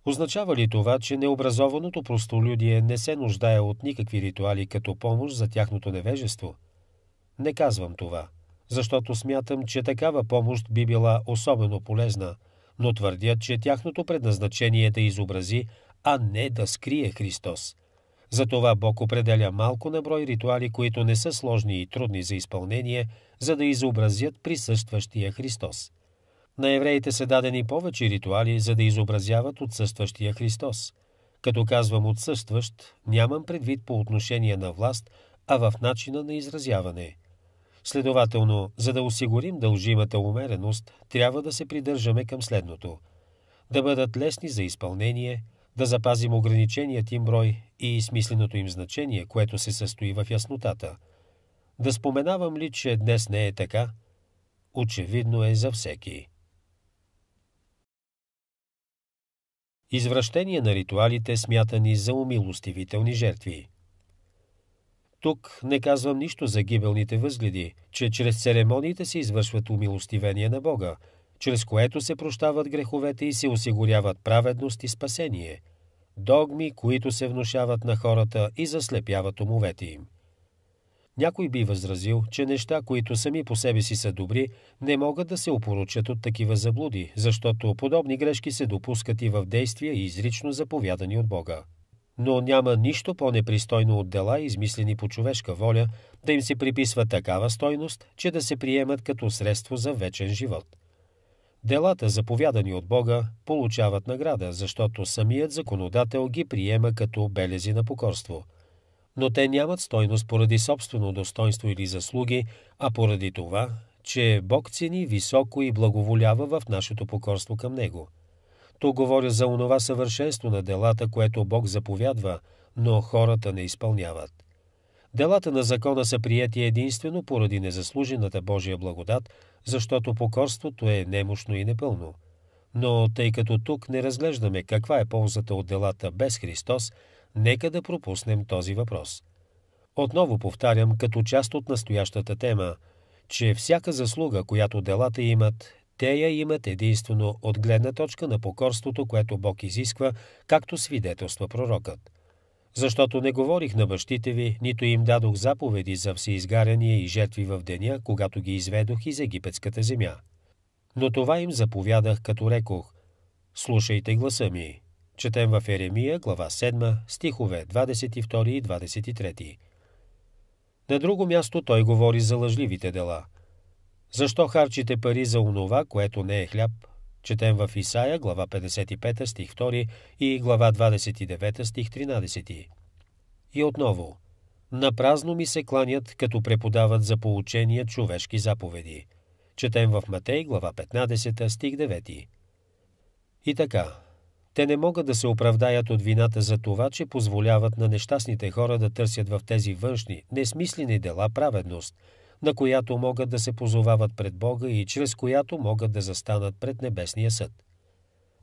Означава ли това, че необразованото простолюдие не се нуждае от никакви ритуали като помощ за тяхното невежество? Не казвам това, защото смятам, че такава помощ би била особено полезна – но твърдят, че тяхното предназначение е да изобрази, а не да скрие Христос. Затова Бог определя малко на брой ритуали, които не са сложни и трудни за изпълнение, за да изобразят присъстващия Христос. На евреите са дадени повече ритуали, за да изобразяват отсъстващия Христос. Като казвам отсъстващ, нямам предвид по отношение на власт, а в начина на изразяване – Следователно, за да осигурим дължимата умереност, трябва да се придържаме към следното. Да бъдат лесни за изпълнение, да запазим ограниченият им брой и смисленото им значение, което се състои в яснотата. Да споменавам ли, че днес не е така? Очевидно е за всеки. Извращение на ритуалите, смятани за умилостивителни жертви – тук не казвам нищо за гибелните възгледи, че чрез церемониите се извършват умилостивение на Бога, чрез което се прощават греховете и се осигуряват праведност и спасение. Догми, които се внушават на хората и заслепяват умовете им. Някой би възразил, че неща, които сами по себе си са добри, не могат да се опоручат от такива заблуди, защото подобни грешки се допускат и в действия, изрично заповядани от Бога но няма нищо по-непристойно от дела, измислени по човешка воля, да им се приписва такава стойност, че да се приемат като средство за вечен живот. Делата, заповядани от Бога, получават награда, защото самият законодател ги приема като белези на покорство. Но те нямат стойност поради собствено достоинство или заслуги, а поради това, че Бог цени високо и благоволява в нашето покорство към Него – тук говоря за онова съвършенство на делата, което Бог заповядва, но хората не изпълняват. Делата на закона са прияти единствено поради незаслужената Божия благодат, защото покорството е немощно и непълно. Но тъй като тук не разглеждаме каква е ползата от делата без Христос, нека да пропуснем този въпрос. Отново повтарям като част от настоящата тема, че всяка заслуга, която делата имат, те я имат единствено от гледна точка на покорството, което Бог изисква, както свидетелства пророкът. Защото не говорих на бащите ви, нито им дадох заповеди за всеизгаряния и жертви в деня, когато ги изведох из египетската земя. Но това им заповядах, като рекох «Слушайте гласа ми». Четем в Еремия, глава 7, стихове 22 и 23. На друго място той говори за лъжливите дела. Защо харчите пари за онова, което не е хляб? Четем в Исаия, глава 55, стих 2 и глава 29, стих 13. И отново. Напразно ми се кланят, като преподават за получение човешки заповеди. Четем в Матей, глава 15, стих 9. И така, те не могат да се оправдаят от вината за това, че позволяват на нещастните хора да търсят в тези външни, несмислени дела праведност – на която могат да се позовават пред Бога и чрез която могат да застанат пред Небесния съд.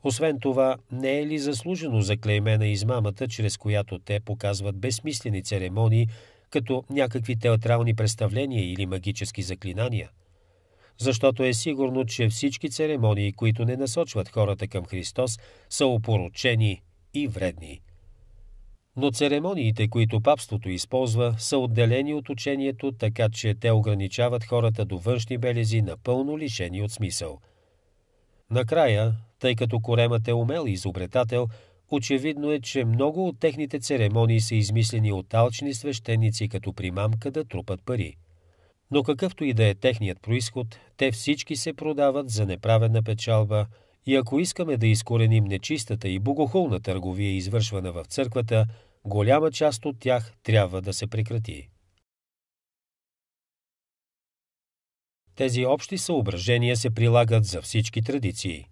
Освен това, не е ли заслужено заклейме на измамата, чрез която те показват безсмислени церемонии, като някакви театрални представления или магически заклинания? Защото е сигурно, че всички церемонии, които не насочват хората към Христос, са опорочени и вредни – но церемониите, които папството използва, са отделени от учението, така че те ограничават хората до външни белези, напълно лишени от смисъл. Накрая, тъй като коремът е умел и изобретател, очевидно е, че много от техните церемонии са измислени от алчни свещеници като примамка да трупат пари. Но какъвто и да е техният происход, те всички се продават за неправедна печалба – и ако искаме да изкореним нечистата и богохулна търговия, извършвана в църквата – голяма част от тях трябва да се прекрати. Тези общи съображения се прилагат за всички традиции.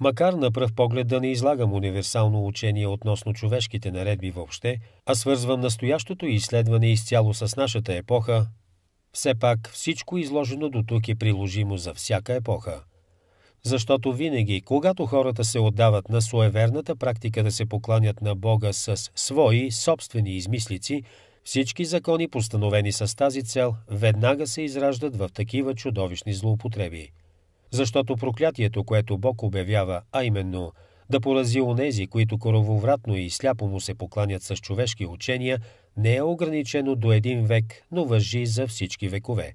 Макар на пръв поглед да не излагам универсално учение относно човешките наредби въобще, а свързвам настоящото изследване изцяло с нашата епоха, все пак всичко изложено до тук е приложимо за всяка епоха – защото винаги, когато хората се отдават на суеверната практика да се покланят на Бога с свои собствени измислици, всички закони, постановени с тази цел, веднага се израждат в такива чудовищни злоупотреби. Защото проклятието, което Бог обявява, а именно да порази онези, които корововратно и сляпо му се покланят с човешки учения, не е ограничено до един век, но въжи за всички векове.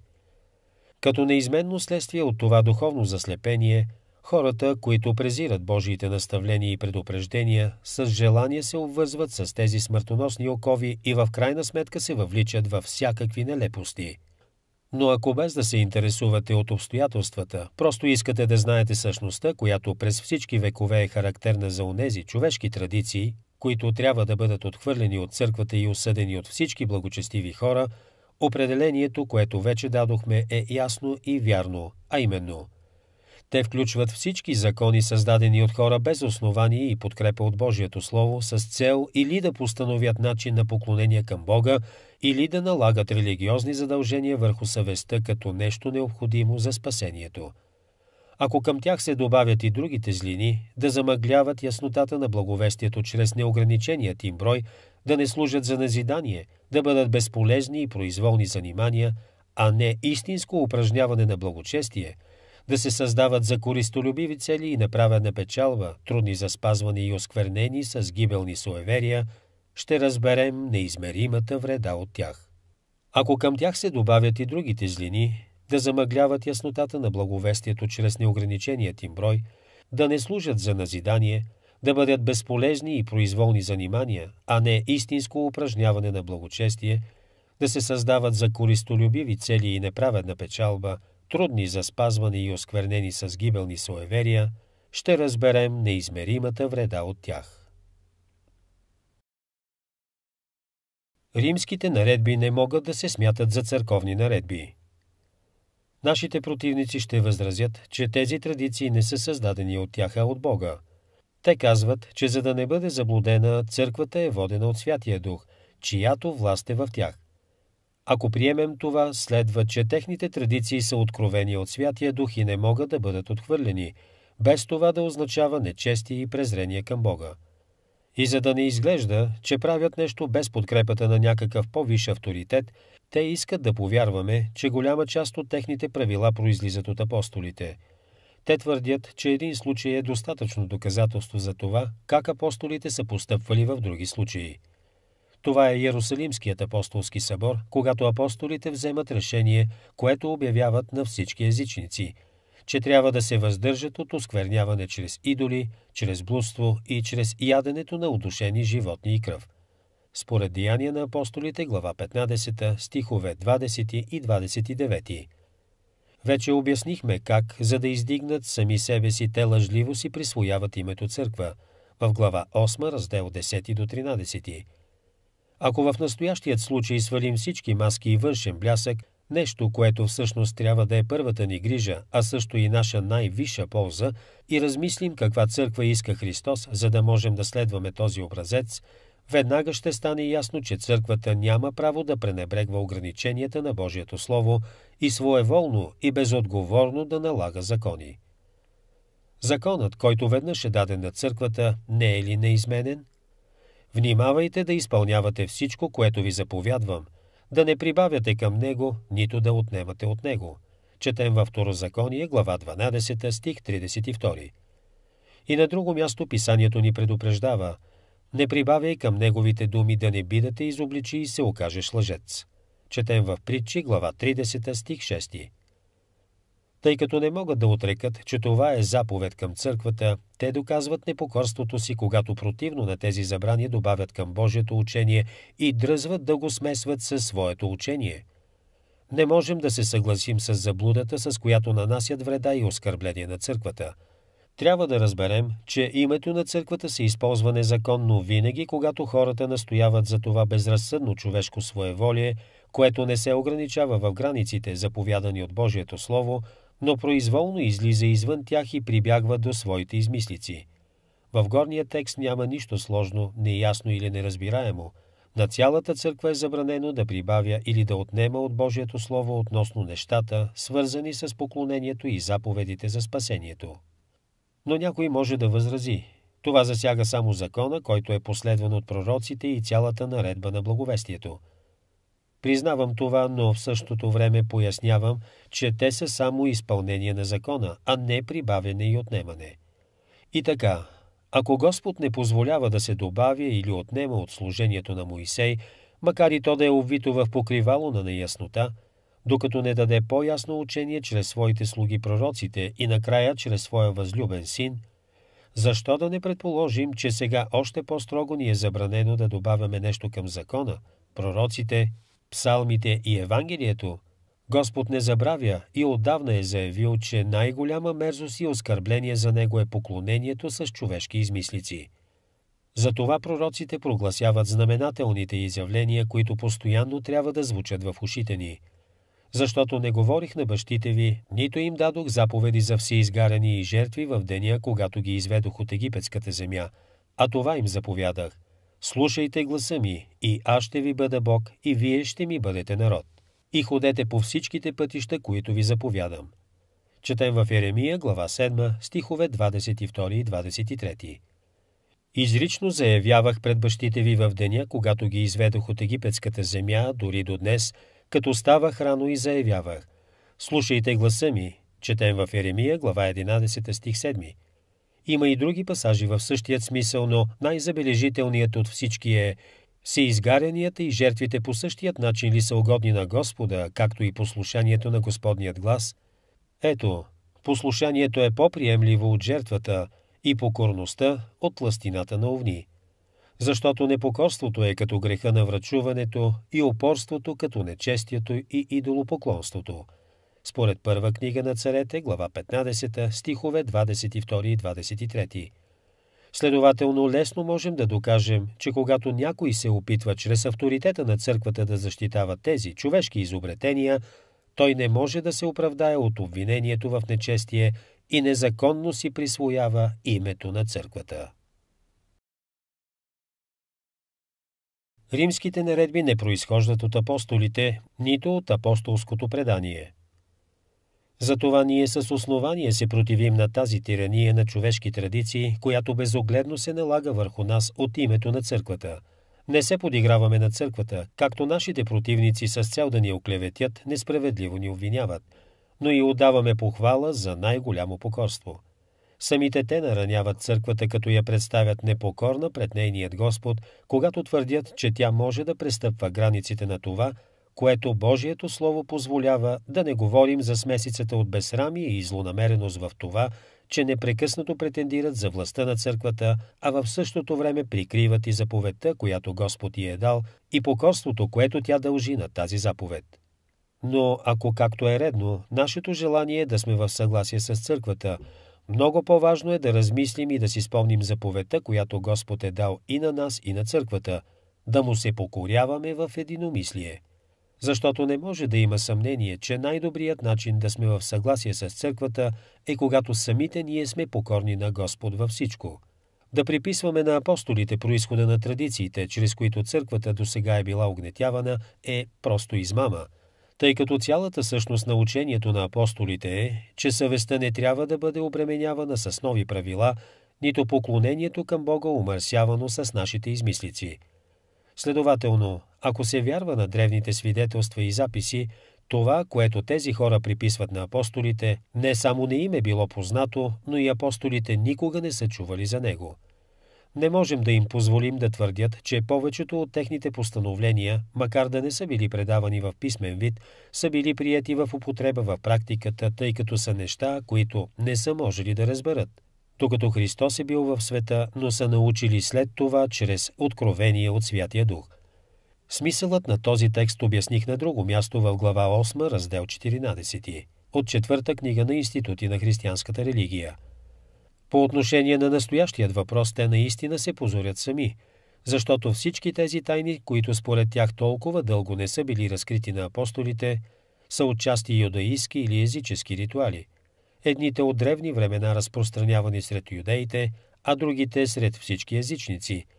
Като неизменно следствие от това духовно заслепение – Хората, които презират Божиите наставления и предупреждения, с желание се обвързват с тези смъртоносни окови и в крайна сметка се въвличат във всякакви нелепости. Но ако без да се интересувате от обстоятелствата, просто искате да знаете същността, която през всички векове е характерна за онези човешки традиции, които трябва да бъдат отхвърлени от църквата и осъдени от всички благочестиви хора, определението, което вече дадохме, е ясно и вярно, а именно – те включват всички закони, създадени от хора без основание и подкрепа от Божието Слово, с цел или да постановят начин на поклонение към Бога, или да налагат религиозни задължения върху съвестта като нещо необходимо за спасението. Ако към тях се добавят и другите злини, да замъгляват яснотата на благовестието чрез неограниченият им брой, да не служат за назидание, да бъдат безполезни и произволни занимания, а не истинско упражняване на благочестие – да се създават за користолюбиви цели и направена печалба, трудни за спазване и осквернени с гибелни суеверия, ще разберем неизмеримата вреда от тях. Ако към тях се добавят и другите злини, да замъгляват яснотата на благовестието чрез неограниченият им брой, да не служат за назидание, да бъдат безполезни и произволни занимания, а не истинско упражняване на благочестие, да се създават за користолюбиви цели и неправедна печалба – трудни за спазване и осквернени с гибелни суеверия, ще разберем неизмеримата вреда от тях. Римските наредби не могат да се смятат за църковни наредби. Нашите противници ще възразят, че тези традиции не са създадени от тях, а от Бога. Те казват, че за да не бъде заблудена, църквата е водена от Святия Дух, чиято власт е в тях. Ако приемем това, следва, че техните традиции са откровени от Святия Дух и не могат да бъдат отхвърлени, без това да означава нечестие и презрение към Бога. И за да не изглежда, че правят нещо без подкрепата на някакъв по-висш авторитет, те искат да повярваме, че голяма част от техните правила произлизат от апостолите. Те твърдят, че един случай е достатъчно доказателство за това, как апостолите са постъпвали в други случаи – това е Иерусалимският апостолски събор, когато апостолите вземат решение, което обявяват на всички езичници, че трябва да се въздържат от оскверняване чрез идоли, чрез блудство и чрез яденето на удушени животни и кръв. Според Деяния на апостолите, глава 15, стихове 20 и 29. Вече обяснихме как, за да издигнат сами себе си, те лъжливо си присвояват името църква. В глава 8, раздел 10 до 13. Ако в настоящият случай свалим всички маски и външен блясък, нещо, което всъщност трябва да е първата ни грижа, а също и наша най-висша полза, и размислим каква църква иска Христос, за да можем да следваме този образец, веднага ще стане ясно, че църквата няма право да пренебрегва ограниченията на Божието Слово и своеволно и безотговорно да налага закони. Законът, който веднъж е даден на църквата, не е ли неизменен? Внимавайте да изпълнявате всичко, което ви заповядвам, да не прибавяте към него, нито да отнемате от него. Четем във Второзаконие, глава 12, стих 32. И на друго място писанието ни предупреждава – не прибавяй към неговите думи да не бидате изобличи и се окажеш лъжец. Четем в притчи глава 30 стих 6. Тъй като не могат да отрекат, че това е заповед към църквата, те доказват непокорството си, когато противно на тези забрани добавят към Божието учение и дръзват да го смесват със своето учение. Не можем да се съгласим с заблудата, с която нанасят вреда и оскърбление на църквата – трябва да разберем, че името на църквата се използва незаконно винаги, когато хората настояват за това безразсъдно човешко своеволие, което не се ограничава в границите, заповядани от Божието Слово, но произволно излиза извън тях и прибягва до своите измислици. В горния текст няма нищо сложно, неясно или неразбираемо. На цялата църква е забранено да прибавя или да отнема от Божието Слово относно нещата, свързани с поклонението и заповедите за спасението. Но някой може да възрази. Това засяга само закона, който е последван от пророците и цялата наредба на благовестието – Признавам това, но в същото време пояснявам, че те са само изпълнение на закона, а не прибавяне и отнемане. И така, ако Господ не позволява да се добавя или отнема от служението на Моисей, макар и то да е обвито в покривало на неяснота, докато не даде по-ясно учение чрез своите слуги пророците и накрая чрез своя възлюбен син, защо да не предположим, че сега още по-строго ни е забранено да добавяме нещо към закона, пророците псалмите и Евангелието, Господ не забравя и отдавна е заявил, че най-голяма мерзост и оскърбление за него е поклонението с човешки измислици. Затова пророците прогласяват знаменателните изявления, които постоянно трябва да звучат в ушите ни. Защото не говорих на бащите ви, нито им дадох заповеди за изгарени и жертви в деня, когато ги изведох от египетската земя, а това им заповядах Слушайте гласа ми, и аз ще ви бъда Бог, и вие ще ми бъдете народ. И ходете по всичките пътища, които ви заповядам. Четем в Еремия, глава 7, стихове 22 и 23. Изрично заявявах пред бащите ви в деня, когато ги изведох от египетската земя, дори до днес, като ставах рано и заявявах. Слушайте гласа ми, четем в Еремия, глава 11, стих 7 има и други пасажи в същият смисъл, но най-забележителният от всички е се изгарянията и жертвите по същият начин ли са угодни на Господа, както и послушанието на Господният глас? Ето, послушанието е по-приемливо от жертвата и покорността от ластината на овни. Защото непокорството е като греха на врачуването и опорството като нечестието и идолопоклонството – според първа книга на царете, глава 15, стихове 22 и 23. Следователно, лесно можем да докажем, че когато някой се опитва чрез авторитета на църквата да защитава тези човешки изобретения, той не може да се оправдае от обвинението в нечестие и незаконно си присвоява името на църквата. Римските наредби не произхождат от апостолите, нито от апостолското предание – затова ние с основание се противим на тази тирания на човешки традиции, която безогледно се налага върху нас от името на църквата. Не се подиграваме на църквата, както нашите противници с цел да ни оклеветят, несправедливо ни обвиняват, но и отдаваме похвала за най-голямо покорство. Самите те нараняват църквата, като я представят непокорна пред нейният Господ, когато твърдят, че тя може да престъпва границите на това – което Божието Слово позволява да не говорим за смесицата от безрами и злонамереност в това, че непрекъснато претендират за властта на църквата, а в същото време прикриват и заповедта, която Господ ѝ е дал, и покорството, което тя дължи на тази заповед. Но ако както е редно, нашето желание е да сме в съгласие с църквата, много по-важно е да размислим и да си спомним заповедта, която Господ е дал и на нас, и на църквата, да му се покоряваме в единомислие – защото не може да има съмнение, че най-добрият начин да сме в съгласие с църквата е когато самите ние сме покорни на Господ във всичко. Да приписваме на апостолите происхода на традициите, чрез които църквата до сега е била огнетявана, е просто измама, тъй като цялата същност на учението на апостолите е, че съвестта не трябва да бъде обременявана с нови правила, нито поклонението към Бога умърсявано с нашите измислици. Следователно, ако се вярва на древните свидетелства и записи, това, което тези хора приписват на апостолите, не само не им е било познато, но и апостолите никога не са чували за него. Не можем да им позволим да твърдят, че повечето от техните постановления, макар да не са били предавани в писмен вид, са били прияти в употреба в практиката, тъй като са неща, които не са можели да разберат. Докато Христос е бил в света, но са научили след това чрез откровение от Святия Дух – Смисълът на този текст обясних на друго място в глава 8, раздел 14 от четвърта книга на Институти на християнската религия. По отношение на настоящият въпрос, те наистина се позорят сами, защото всички тези тайни, които според тях толкова дълго не са били разкрити на апостолите, са отчасти юдаистки или езически ритуали. Едните от древни времена разпространявани сред юдеите, а другите сред всички езичници –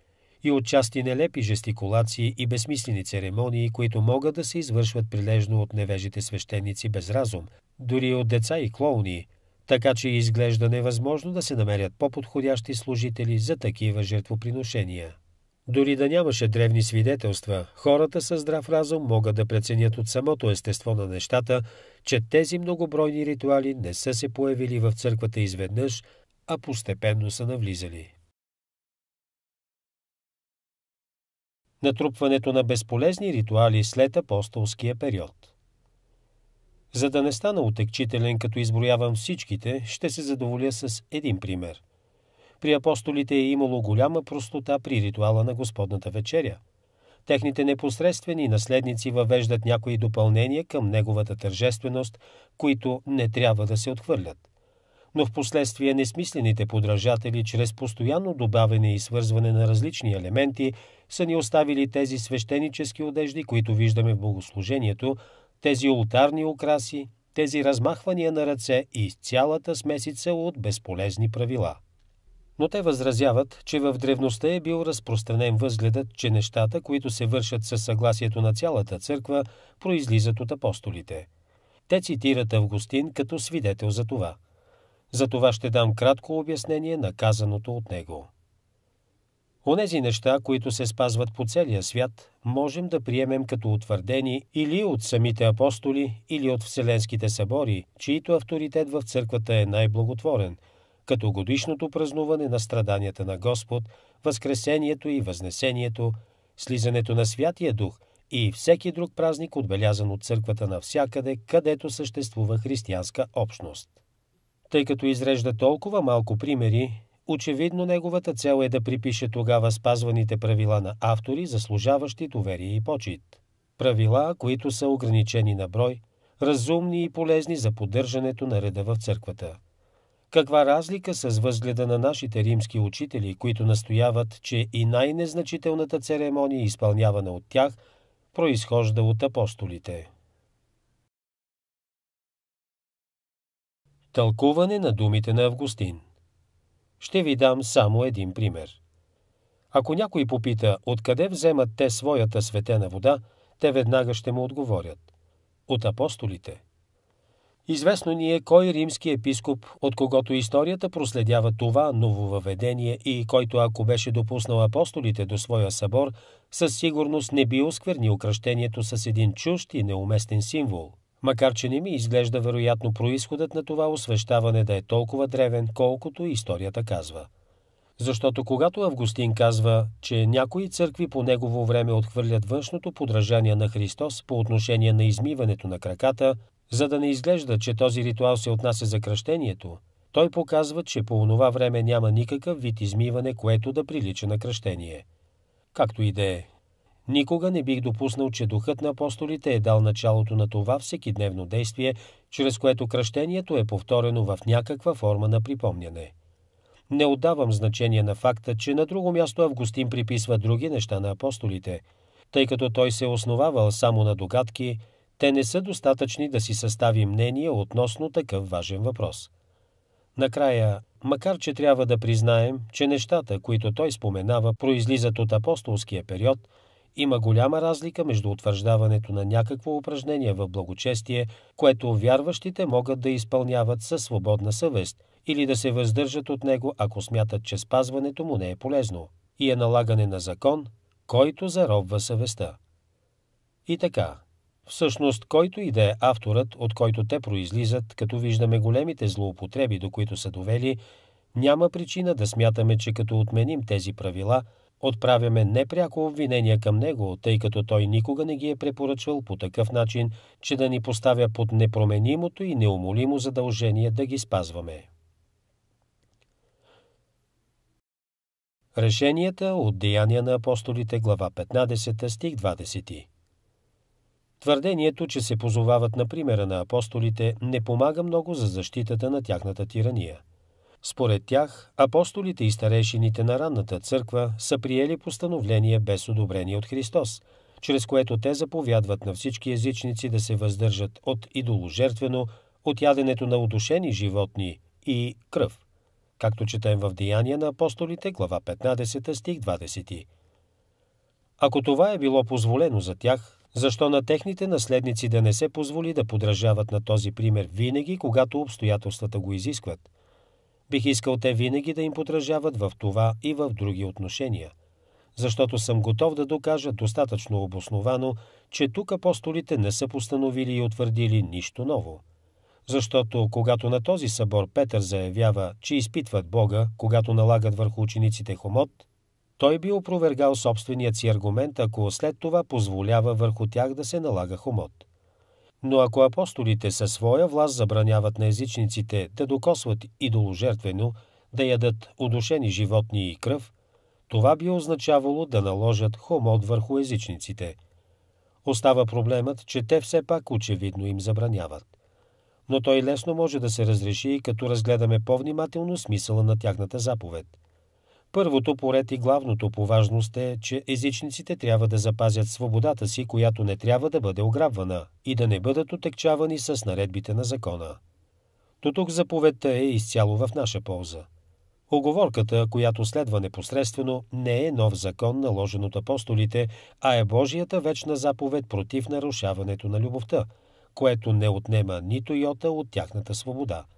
и отчасти нелепи жестикулации и безсмислени церемонии, които могат да се извършват прилежно от невежите свещеници без разум, дори от деца и клоуни, така че изглежда невъзможно да се намерят по-подходящи служители за такива жертвоприношения. Дори да нямаше древни свидетелства, хората с здрав разум могат да преценят от самото естество на нещата, че тези многобройни ритуали не са се появили в църквата изведнъж, а постепенно са навлизали. натрупването на безполезни ритуали след апостолския период. За да не стана отекчителен, като изброявам всичките, ще се задоволя с един пример. При апостолите е имало голяма простота при ритуала на Господната вечеря. Техните непосредствени наследници въвеждат някои допълнения към неговата тържественост, които не трябва да се отхвърлят но в последствие несмислените подражатели чрез постоянно добавяне и свързване на различни елементи са ни оставили тези свещенически одежди, които виждаме в богослужението, тези ултарни украси, тези размахвания на ръце и цялата смесица от безполезни правила. Но те възразяват, че в древността е бил разпространен възгледът, че нещата, които се вършат със съгласието на цялата църква, произлизат от апостолите. Те цитират Августин като свидетел за това. За това ще дам кратко обяснение на казаното от него. Онези неща, които се спазват по целия свят, можем да приемем като утвърдени или от самите апостоли, или от Вселенските събори, чието авторитет в църквата е най-благотворен, като годишното празнуване на страданията на Господ, Възкресението и Възнесението, слизането на Святия Дух и всеки друг празник, отбелязан от църквата навсякъде, където съществува християнска общност. Тъй като изрежда толкова малко примери, очевидно неговата цел е да припише тогава спазваните правила на автори, заслужаващи доверие и почет. Правила, които са ограничени на брой, разумни и полезни за поддържането на реда в църквата. Каква разлика с възгледа на нашите римски учители, които настояват, че и най-незначителната церемония, изпълнявана от тях, произхожда от апостолите. Тълкуване на думите на Августин. Ще ви дам само един пример. Ако някой попита откъде вземат те своята светена вода, те веднага ще му отговорят. От апостолите. Известно ни е кой римски епископ, от когото историята проследява това нововъведение и който ако беше допуснал апостолите до своя събор, със сигурност не би осквернил кръщението с един чущ и неуместен символ – макар че не ми изглежда вероятно происходът на това освещаване да е толкова древен, колкото историята казва. Защото когато Августин казва, че някои църкви по негово време отхвърлят външното подражание на Христос по отношение на измиването на краката, за да не изглежда, че този ритуал се отнася за кръщението, той показва, че по онова време няма никакъв вид измиване, което да прилича на кръщение. Както и да е, Никога не бих допуснал, че духът на апостолите е дал началото на това всекидневно действие, чрез което кръщението е повторено в някаква форма на припомняне. Не отдавам значение на факта, че на друго място Августин приписва други неща на апостолите. Тъй като той се е основавал само на догадки, те не са достатъчни да си състави мнение относно такъв важен въпрос. Накрая, макар че трябва да признаем, че нещата, които той споменава, произлизат от апостолския период – има голяма разлика между утвърждаването на някакво упражнение в благочестие, което вярващите могат да изпълняват със свободна съвест или да се въздържат от него, ако смятат, че спазването му не е полезно, и е налагане на закон, който заробва съвестта. И така, Всъщност, който и да е авторът, от който те произлизат, като виждаме големите злоупотреби, до които са довели, няма причина да смятаме, че като отменим тези правила – Отправяме непряко обвинение към него, тъй като той никога не ги е препоръчвал по такъв начин, че да ни поставя под непроменимото и неумолимо задължение да ги спазваме. Решенията от Деяния на апостолите, глава 15, стих 20. Твърдението, че се позовават на примера на апостолите, не помага много за защитата на тяхната тирания – според тях, апостолите и старейшините на ранната църква са приели постановление без одобрение от Христос, чрез което те заповядват на всички езичници да се въздържат от идоложертвено, от яденето на удушени животни и кръв, както четем в Деяния на апостолите, глава 15, стих 20. Ако това е било позволено за тях, защо на техните наследници да не се позволи да подражават на този пример винаги, когато обстоятелствата го изискват – Бих искал те винаги да им подражават в това и в други отношения. Защото съм готов да докажа достатъчно обосновано, че тук апостолите не са постановили и утвърдили нищо ново. Защото когато на този събор Петър заявява, че изпитват Бога, когато налагат върху учениците хомот, той би опровергал собственият си аргумент, ако след това позволява върху тях да се налага хомот. Но ако апостолите със своя власт забраняват на езичниците да докосват идоложертвено, да ядат удушени животни и кръв, това би означавало да наложат хомот върху езичниците. Остава проблемът, че те все пак очевидно им забраняват. Но той лесно може да се разреши, като разгледаме по-внимателно смисъла на тяхната заповед – Първото поред и главното по важност е, че езичниците трябва да запазят свободата си, която не трябва да бъде ограбвана и да не бъдат отекчавани с наредбите на закона. До тук заповедта е изцяло в наша полза. Оговорката, която следва непосредствено, не е нов закон, наложен от апостолите, а е Божията вечна заповед против нарушаването на любовта, което не отнема нито йота от тяхната свобода –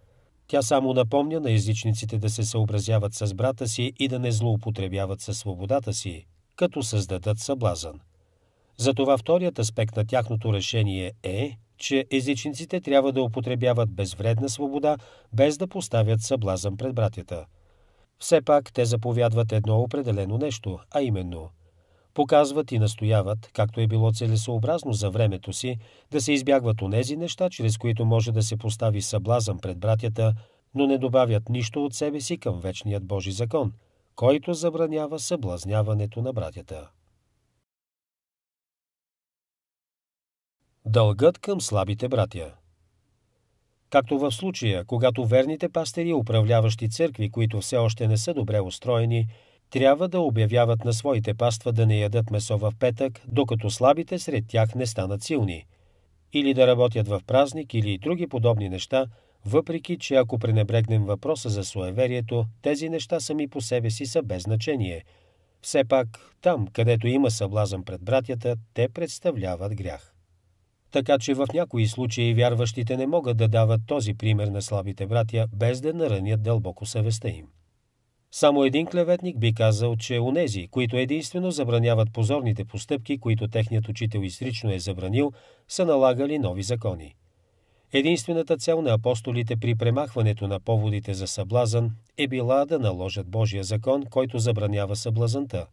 тя само напомня на езичниците да се съобразяват с брата си и да не злоупотребяват със свободата си, като създадат съблазън. Затова вторият аспект на тяхното решение е, че езичниците трябва да употребяват безвредна свобода, без да поставят съблазън пред братята. Все пак те заповядват едно определено нещо, а именно – показват и настояват, както е било целесообразно за времето си, да се избягват онези неща, чрез които може да се постави съблазън пред братята, но не добавят нищо от себе си към вечният Божи закон, който забранява съблазняването на братята. Дългът към слабите братя Както в случая, когато верните пастери, управляващи църкви, които все още не са добре устроени, трябва да обявяват на своите паства да не ядат месо в петък, докато слабите сред тях не станат силни. Или да работят в празник или и други подобни неща, въпреки че ако пренебрегнем въпроса за суеверието, тези неща сами по себе си са без значение. Все пак, там, където има съблазън пред братята, те представляват грях. Така че в някои случаи вярващите не могат да дават този пример на слабите братя, без да наранят дълбоко съвестта им. Само един клеветник би казал, че онези, които единствено забраняват позорните постъпки, които техният учител изрично е забранил, са налагали нови закони. Единствената цел на апостолите при премахването на поводите за съблазън е била да наложат Божия закон, който забранява съблазънта.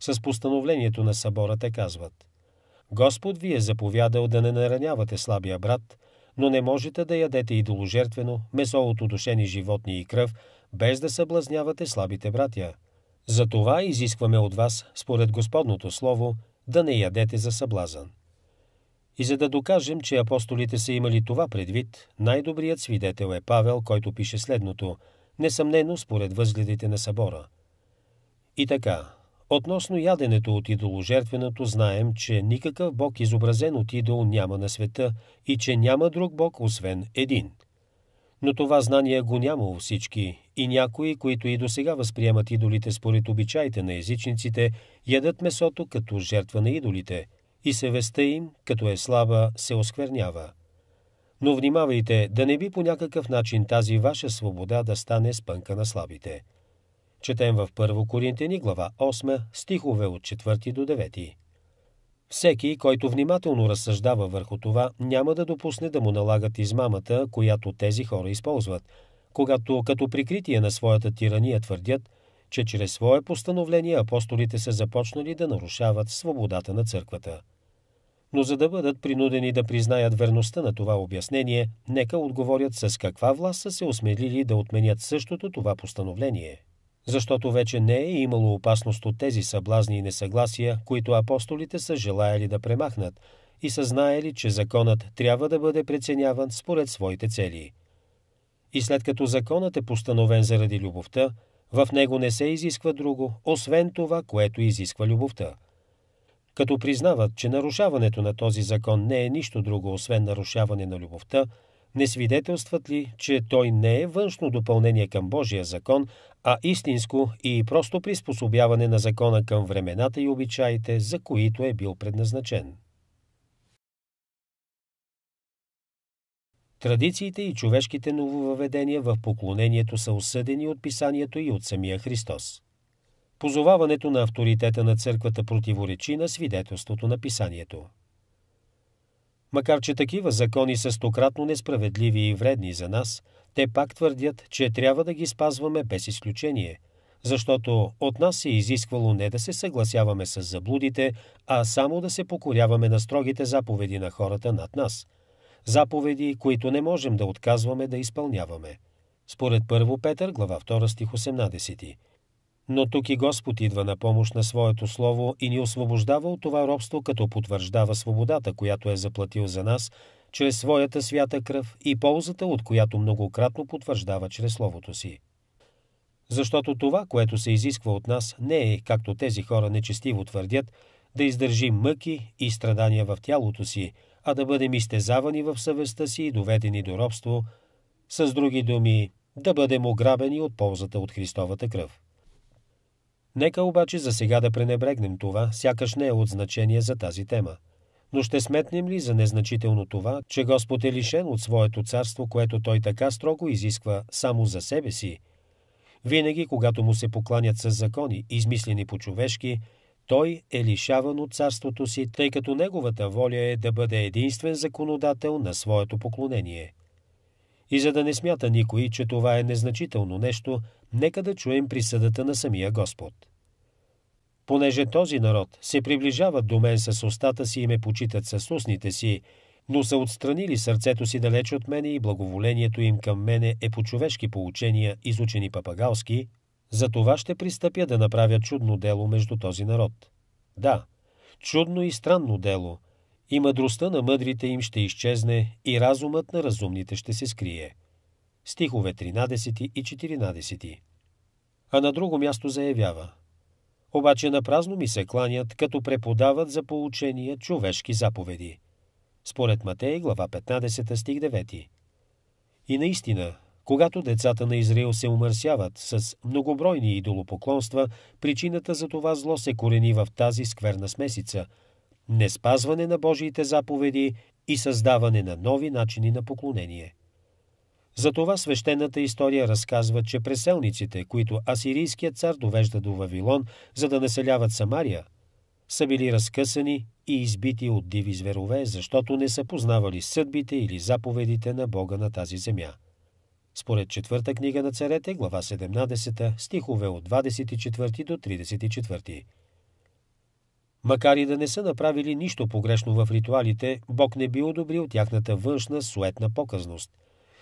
С постановлението на събора те казват «Господ ви е заповядал да не наранявате слабия брат, но не можете да ядете идоложертвено, месо от удушени животни и кръв, без да съблазнявате слабите братя. Затова изискваме от вас, според Господното Слово, да не ядете за съблазън. И за да докажем, че апостолите са имали това предвид, най-добрият свидетел е Павел, който пише следното, несъмнено според възгледите на събора. И така, относно яденето от идоложертвеното знаем, че никакъв бог изобразен от идол няма на света и че няма друг бог, освен един – но това знание го няма у всички и някои, които и до сега възприемат идолите според обичаите на езичниците, ядат месото като жертва на идолите и съвестта им, като е слаба, се осквернява. Но внимавайте да не би по някакъв начин тази ваша свобода да стане спънка на слабите. Четем в 1 Коринтени глава 8 стихове от 4 до 9. Всеки, който внимателно разсъждава върху това, няма да допусне да му налагат измамата, която тези хора използват, когато като прикритие на своята тирания твърдят, че чрез свое постановление апостолите са започнали да нарушават свободата на църквата. Но за да бъдат принудени да признаят верността на това обяснение, нека отговорят с каква власт са се осмелили да отменят същото това постановление – защото вече не е имало опасност от тези съблазни и несъгласия, които апостолите са желаяли да премахнат и са знаели, че законът трябва да бъде преценяван според своите цели. И след като законът е постановен заради любовта, в него не се изисква друго, освен това, което изисква любовта. Като признават, че нарушаването на този закон не е нищо друго, освен нарушаване на любовта – не свидетелстват ли, че той не е външно допълнение към Божия закон, а истинско и просто приспособяване на закона към времената и обичаите, за които е бил предназначен? Традициите и човешките нововъведения в поклонението са осъдени от писанието и от самия Христос. Позоваването на авторитета на църквата противоречи на свидетелството на писанието. Макар, че такива закони са стократно несправедливи и вредни за нас, те пак твърдят, че трябва да ги спазваме без изключение, защото от нас се е изисквало не да се съгласяваме с заблудите, а само да се покоряваме на строгите заповеди на хората над нас. Заповеди, които не можем да отказваме да изпълняваме. Според 1 Петър, глава 2, стих 18. Но тук и Господ идва на помощ на Своето Слово и ни освобождава от това робство, като потвърждава свободата, която е заплатил за нас, чрез Своята свята кръв и ползата, от която многократно потвърждава чрез Словото си. Защото това, което се изисква от нас, не е, както тези хора нечестиво твърдят, да издържим мъки и страдания в тялото си, а да бъдем изтезавани в съвестта си и доведени до робство, с други думи, да бъдем ограбени от ползата от Христовата кръв. Нека обаче за сега да пренебрегнем това, сякаш не е от значение за тази тема. Но ще сметнем ли за незначително това, че Господ е лишен от своето царство, което той така строго изисква само за себе си? Винаги, когато му се покланят с закони, измислени по-човешки, той е лишаван от царството си, тъй като неговата воля е да бъде единствен законодател на своето поклонение. И за да не смята никой, че това е незначително нещо, нека да чуем присъдата на самия Господ понеже този народ се приближават до мен с устата си и ме почитат с устните си, но са отстранили сърцето си далеч от мене и благоволението им към мене е по човешки поучения, изучени папагалски, за това ще пристъпя да направя чудно дело между този народ. Да, чудно и странно дело, и мъдростта на мъдрите им ще изчезне, и разумът на разумните ще се скрие. Стихове 13 и 14 А на друго място заявява – обаче напразно ми се кланят, като преподават за получение човешки заповеди. Според Матей, глава 15, стих 9. И наистина, когато децата на Израил се умърсяват с многобройни идолопоклонства, причината за това зло се корени в тази скверна смесица – неспазване на Божиите заповеди и създаване на нови начини на поклонение – затова свещената история разказва, че преселниците, които асирийският цар довежда до Вавилон, за да населяват Самария, са били разкъсани и избити от диви зверове, защото не са познавали съдбите или заповедите на Бога на тази земя. Според четвърта книга на царете, глава 17, стихове от 24 до 34. Макар и да не са направили нищо погрешно в ритуалите, Бог не би одобрил тяхната външна суетна показност –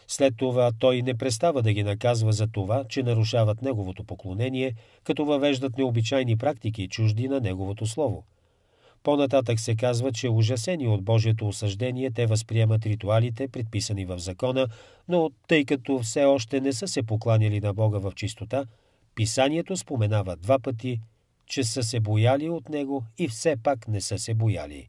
след това той не престава да ги наказва за това, че нарушават неговото поклонение, като въвеждат необичайни практики, чужди на неговото слово. По-нататък се казва, че ужасени от Божието осъждение те възприемат ритуалите, предписани в закона, но тъй като все още не са се покланяли на Бога в чистота, писанието споменава два пъти, че са се бояли от него и все пак не са се бояли.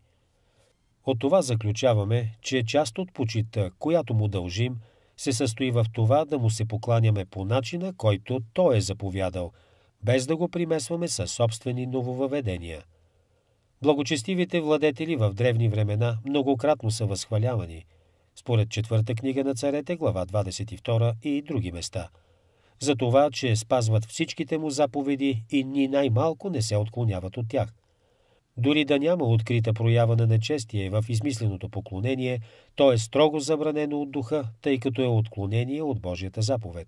От това заключаваме, че част от почита, която му дължим – се състои в това да му се покланяме по начина, който той е заповядал, без да го примесваме със собствени нововъведения. Благочестивите владетели в древни времена многократно са възхвалявани, според четвърта книга на царете, глава 22 и други места, за това, че спазват всичките му заповеди и ни най-малко не се отклоняват от тях – дори да няма открита проява на нечестие в измисленото поклонение, то е строго забранено от духа, тъй като е отклонение от Божията заповед.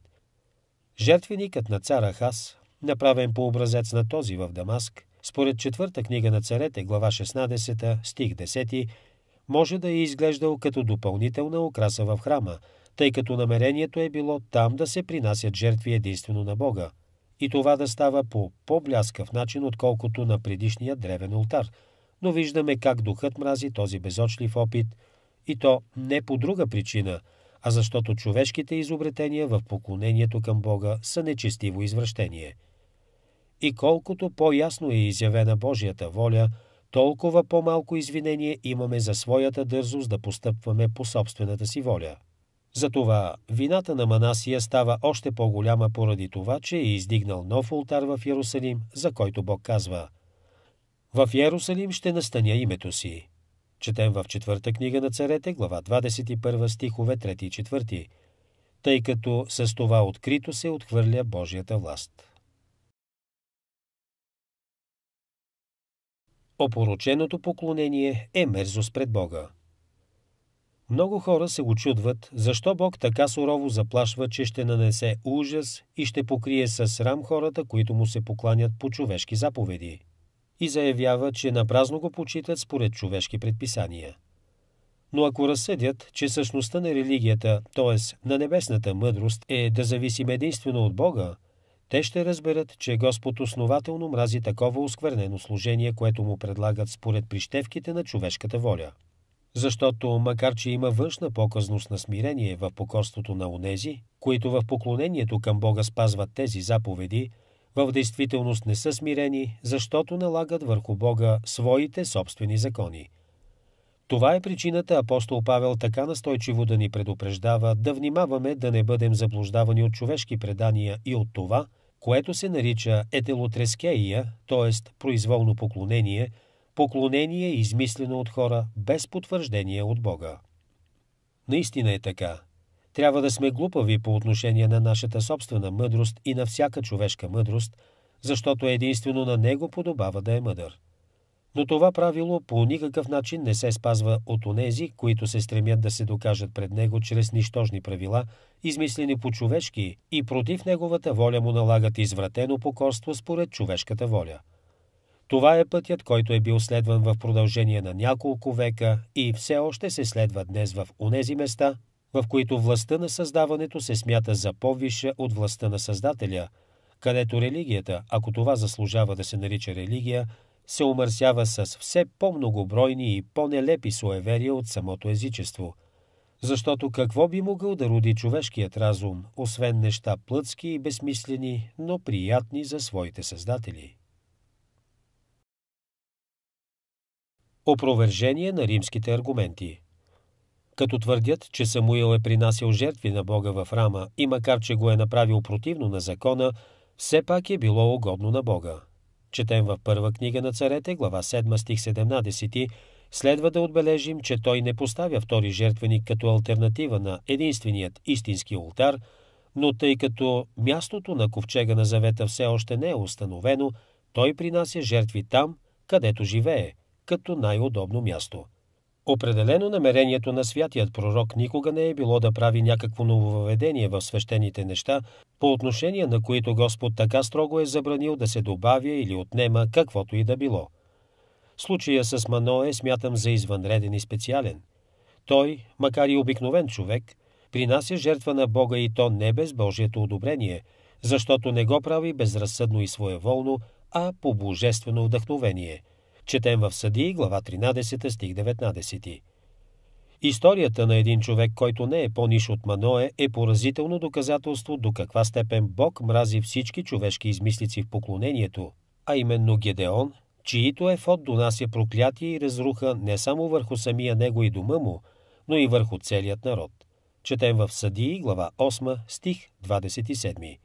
Жертвеникът на цар Ахас, направен по образец на този в Дамаск, според четвърта книга на царете, глава 16, стих 10, може да е изглеждал като допълнителна украса в храма, тъй като намерението е било там да се принасят жертви единствено на Бога и това да става по по-бляскав начин, отколкото на предишния древен ултар. Но виждаме как духът мрази този безочлив опит, и то не по друга причина, а защото човешките изобретения в поклонението към Бога са нечестиво извращение. И колкото по-ясно е изявена Божията воля, толкова по-малко извинение имаме за своята дързост да постъпваме по собствената си воля – затова вината на Манасия става още по-голяма поради това, че е издигнал нов ултар в Ярусалим, за който Бог казва «В Ярусалим ще настаня името си». Четем в четвърта книга на царете, глава 21, стихове 3 и 4, тъй като с това открито се отхвърля Божията власт. Опороченото поклонение е мерзост пред Бога. Много хора се очудват, защо Бог така сурово заплашва, че ще нанесе ужас и ще покрие със срам хората, които му се покланят по човешки заповеди. И заявява, че напразно го почитат според човешки предписания. Но ако разсъдят, че същността на религията, т.е. на небесната мъдрост, е да зависим единствено от Бога, те ще разберат, че Господ основателно мрази такова осквернено служение, което му предлагат според прищевките на човешката воля. Защото, макар че има външна показност на смирение в покорството на онези, които в поклонението към Бога спазват тези заповеди, в действителност не са смирени, защото налагат върху Бога своите собствени закони. Това е причината апостол Павел така настойчиво да ни предупреждава да внимаваме да не бъдем заблуждавани от човешки предания и от това, което се нарича етелотрескея, т.е. произволно поклонение – поклонение, измислено от хора, без потвърждение от Бога. Наистина е така. Трябва да сме глупави по отношение на нашата собствена мъдрост и на всяка човешка мъдрост, защото единствено на него подобава да е мъдър. Но това правило по никакъв начин не се спазва от онези, които се стремят да се докажат пред него чрез нищожни правила, измислени по човешки и против неговата воля му налагат извратено покорство според човешката воля – това е пътят, който е бил следван в продължение на няколко века и все още се следва днес в онези места, в които властта на създаването се смята за по-висша от властта на Създателя, където религията, ако това заслужава да се нарича религия, се омърсява с все по-многобройни и по-нелепи суеверия от самото езичество. Защото какво би могъл да роди човешкият разум, освен неща плътски и безмислени, но приятни за своите създатели? опровержение на римските аргументи. Като твърдят, че Самуил е принасял жертви на Бога в рама и макар, че го е направил противно на закона, все пак е било угодно на Бога. Четем в първа книга на царете, глава 7, стих 17, следва да отбележим, че той не поставя втори жертвеник като альтернатива на единственият истински ултар, но тъй като мястото на ковчега на завета все още не е установено, той принася жертви там, където живее, като най-удобно място. Определено намерението на святият пророк никога не е било да прави някакво нововведение в свещените неща, по отношение на които Господ така строго е забранил да се добавя или отнема каквото и да било. Случая с Маное смятам за извънреден и специален. Той, макар и обикновен човек, принася жертва на Бога и то не без Божието одобрение, защото не го прави безразсъдно и своеволно, а по божествено вдъхновение – Четем в Съдии, глава 13, стих 19. Историята на един човек, който не е по-ниш от Маное, е поразително доказателство до каква степен Бог мрази всички човешки измислици в поклонението, а именно Гедеон, чието Ефот донася проклятие и разруха не само върху самия него и дома му, но и върху целият народ. Четем в Съдии, глава 8, стих 27.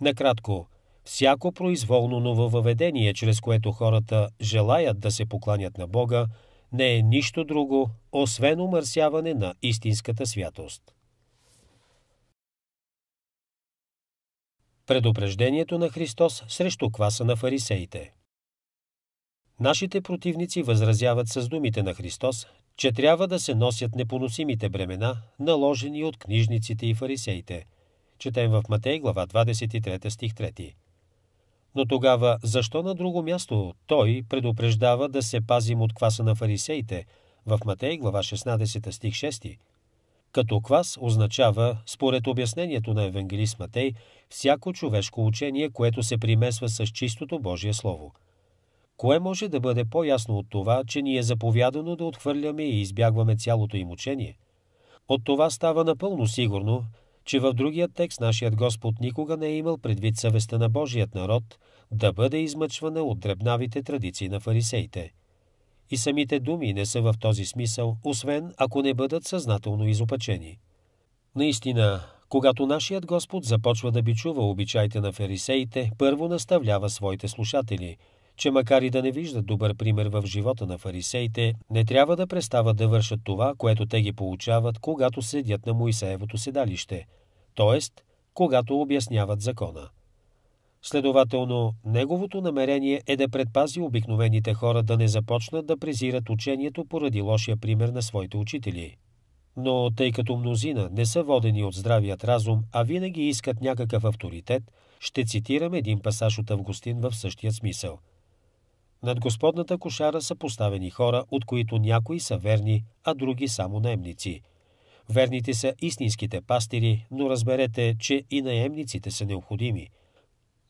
Накратко, Всяко произволно нововъведение, чрез което хората желаят да се покланят на Бога, не е нищо друго, освен умърсяване на истинската святост. Предупреждението на Христос срещу кваса на фарисеите Нашите противници възразяват с думите на Христос, че трябва да се носят непоносимите бремена, наложени от книжниците и фарисеите. Четем в Матей глава 23 стих 3. Но тогава защо на друго място той предупреждава да се пазим от кваса на фарисеите в Матей глава 16 стих 6? Като квас означава, според обяснението на евангелист Матей, всяко човешко учение, което се примесва с чистото Божие Слово. Кое може да бъде по-ясно от това, че ни е заповядано да отхвърляме и избягваме цялото им учение? От това става напълно сигурно, че в другия текст нашият Господ никога не е имал предвид съвестта на Божият народ да бъде измъчвана от дребнавите традиции на фарисеите. И самите думи не са в този смисъл, освен ако не бъдат съзнателно изопачени. Наистина, когато нашият Господ започва да бичува обичаите на фарисеите, първо наставлява своите слушатели – че макар и да не виждат добър пример в живота на фарисеите, не трябва да престават да вършат това, което те ги получават, когато седят на Моисеевото седалище, т.е. когато обясняват закона. Следователно, неговото намерение е да предпази обикновените хора да не започнат да презират учението поради лошия пример на своите учители. Но тъй като мнозина не са водени от здравият разум, а винаги искат някакъв авторитет, ще цитирам един пасаж от Августин в същия смисъл – над Господната кошара са поставени хора, от които някои са верни, а други само наемници. Верните са истинските пастири, но разберете, че и наемниците са необходими.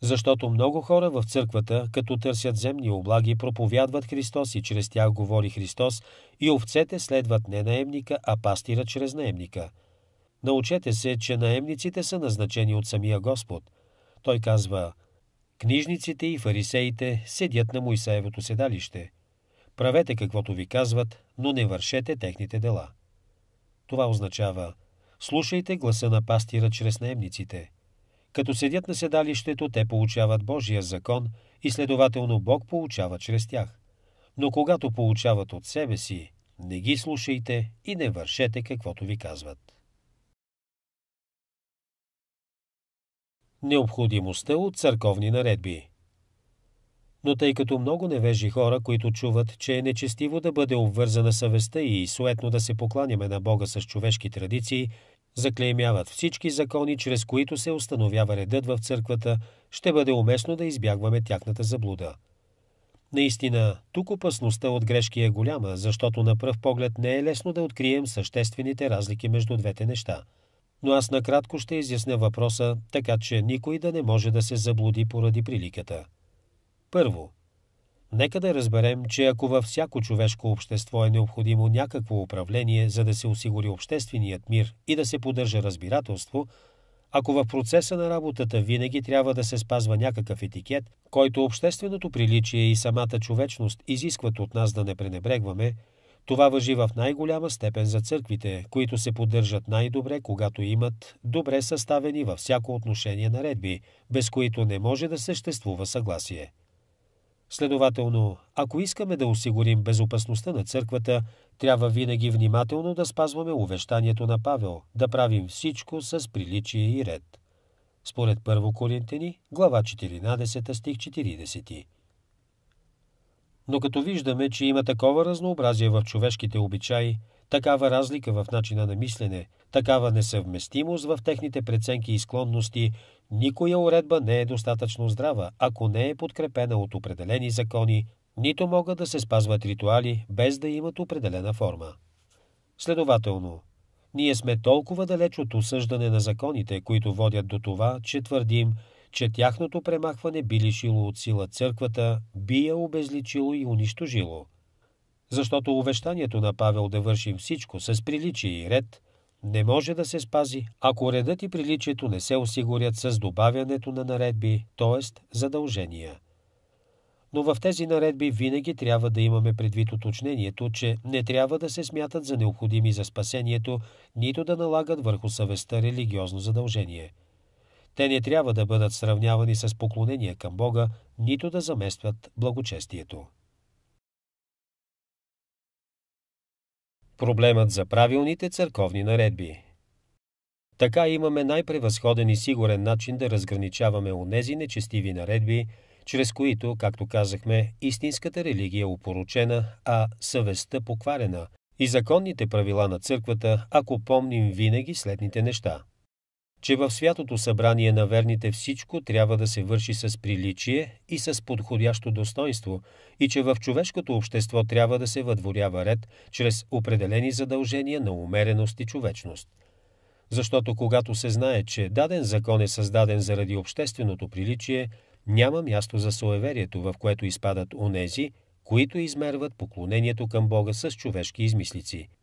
Защото много хора в църквата, като търсят земни облаги, проповядват Христос и чрез тях говори Христос, и овцете следват не наемника, а пастира чрез наемника. Научете се, че наемниците са назначени от самия Господ. Той казва – Книжниците и фарисеите седят на Моисеевото седалище. Правете каквото ви казват, но не вършете техните дела. Това означава слушайте гласа на пастира чрез наемниците. Като седят на седалището, те получават Божия закон и следователно Бог получава чрез тях. Но когато получават от себе си, не ги слушайте и не вършете каквото ви казват. необходимостта от църковни наредби. Но тъй като много невежи хора, които чуват, че е нечестиво да бъде обвързана съвестта и суетно да се покланяме на Бога с човешки традиции, заклеймяват всички закони, чрез които се установява редът в църквата, ще бъде уместно да избягваме тяхната заблуда. Наистина, тук опасността от грешки е голяма, защото на пръв поглед не е лесно да открием съществените разлики между двете неща – но аз накратко ще изясня въпроса, така че никой да не може да се заблуди поради приликата. Първо, нека да разберем, че ако във всяко човешко общество е необходимо някакво управление, за да се осигури общественият мир и да се поддържа разбирателство, ако в процеса на работата винаги трябва да се спазва някакъв етикет, който общественото приличие и самата човечност изискват от нас да не пренебрегваме, това въжи в най-голяма степен за църквите, които се поддържат най-добре, когато имат добре съставени във всяко отношение наредби, без които не може да съществува съгласие. Следователно, ако искаме да осигурим безопасността на църквата, трябва винаги внимателно да спазваме увещанието на Павел, да правим всичко с приличие и ред. Според 1 Коринтени, глава 14, стих 40. Но като виждаме, че има такова разнообразие в човешките обичаи, такава разлика в начина на мислене, такава несъвместимост в техните преценки и склонности, никоя уредба не е достатъчно здрава, ако не е подкрепена от определени закони, нито могат да се спазват ритуали, без да имат определена форма. Следователно, ние сме толкова далеч от осъждане на законите, които водят до това, че твърдим – че тяхното премахване би лишило от сила църквата, би я обезличило и унищожило. Защото увещанието на Павел да вършим всичко с приличие и ред не може да се спази, ако редът и приличието не се осигурят с добавянето на наредби, т.е. задължения. Но в тези наредби винаги трябва да имаме предвид уточнението, че не трябва да се смятат за необходими за спасението, нито да налагат върху съвестта религиозно задължение – те не трябва да бъдат сравнявани с поклонение към Бога, нито да заместват благочестието. Проблемът за правилните църковни наредби Така имаме най-превъзходен и сигурен начин да разграничаваме онези нечестиви наредби, чрез които, както казахме, истинската религия е упоручена, а съвестта покварена и законните правила на църквата, ако помним винаги следните неща – че в святото събрание на верните всичко трябва да се върши с приличие и с подходящо достоинство, и че в човешкото общество трябва да се въдворява ред чрез определени задължения на умереност и човечност. Защото когато се знае, че даден закон е създаден заради общественото приличие, няма място за суеверието, в което изпадат онези, които измерват поклонението към Бога с човешки измислици –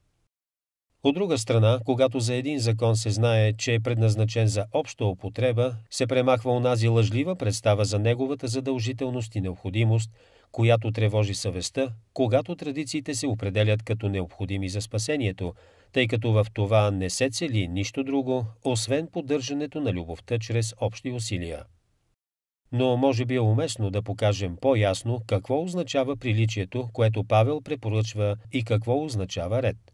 от друга страна, когато за един закон се знае, че е предназначен за обща употреба, се премахва онази лъжлива представа за неговата задължителност и необходимост, която тревожи съвестта, когато традициите се определят като необходими за спасението, тъй като в това не се цели нищо друго, освен поддържането на любовта чрез общи усилия. Но може би е уместно да покажем по-ясно какво означава приличието, което Павел препоръчва и какво означава ред –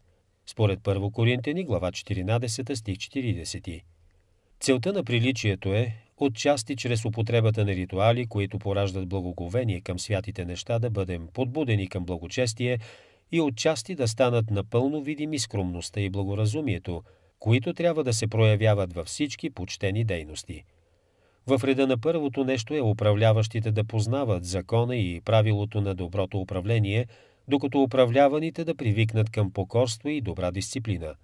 според 1 Коринтени, глава 14, стих 40. Целта на приличието е, отчасти чрез употребата на ритуали, които пораждат благоговение към святите неща, да бъдем подбудени към благочестие и отчасти да станат напълно видими скромността и благоразумието, които трябва да се проявяват във всички почтени дейности. В реда на първото нещо е управляващите да познават закона и правилото на доброто управление – докато управляваните да привикнат към покорство и добра дисциплина.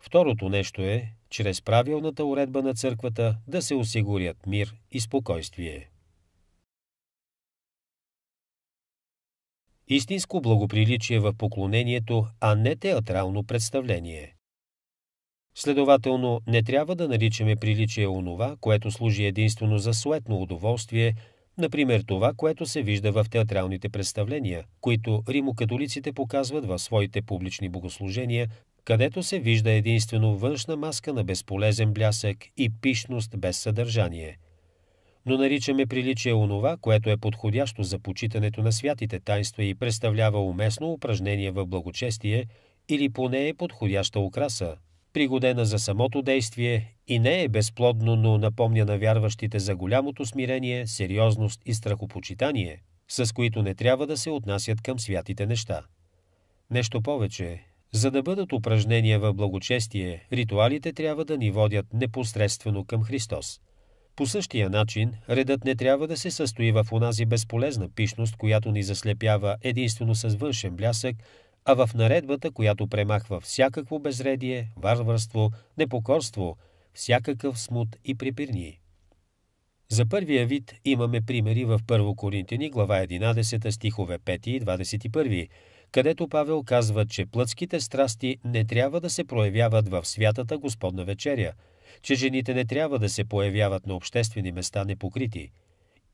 Второто нещо е, чрез правилната уредба на църквата да се осигурят мир и спокойствие. Истинско благоприличие в поклонението, а не театрално представление. Следователно, не трябва да наричаме приличие онова, което служи единствено за суетно удоволствие – Например, това, което се вижда в театралните представления, които римокатолиците показват в своите публични богослужения, където се вижда единствено външна маска на безполезен блясък и пишност без съдържание. Но наричаме приличие онова, което е подходящо за почитането на святите тайнства и представлява уместно упражнение в благочестие или поне е подходяща украса, пригодена за самото действие и не е безплодно, но напомня на вярващите за голямото смирение, сериозност и страхопочитание, с които не трябва да се отнасят към святите неща. Нещо повече, за да бъдат упражнения в благочестие, ритуалите трябва да ни водят непосредствено към Христос. По същия начин, редът не трябва да се състои в онази безполезна пишност, която ни заслепява единствено с външен блясък а в наредбата, която премахва всякакво безредие, варварство, непокорство, всякакъв смут и припирни. За първия вид имаме примери в 1 Коринтини, глава 11, стихове 5 и 21, където Павел казва, че плътските страсти не трябва да се проявяват в святата Господна вечеря, че жените не трябва да се появяват на обществени места непокрити –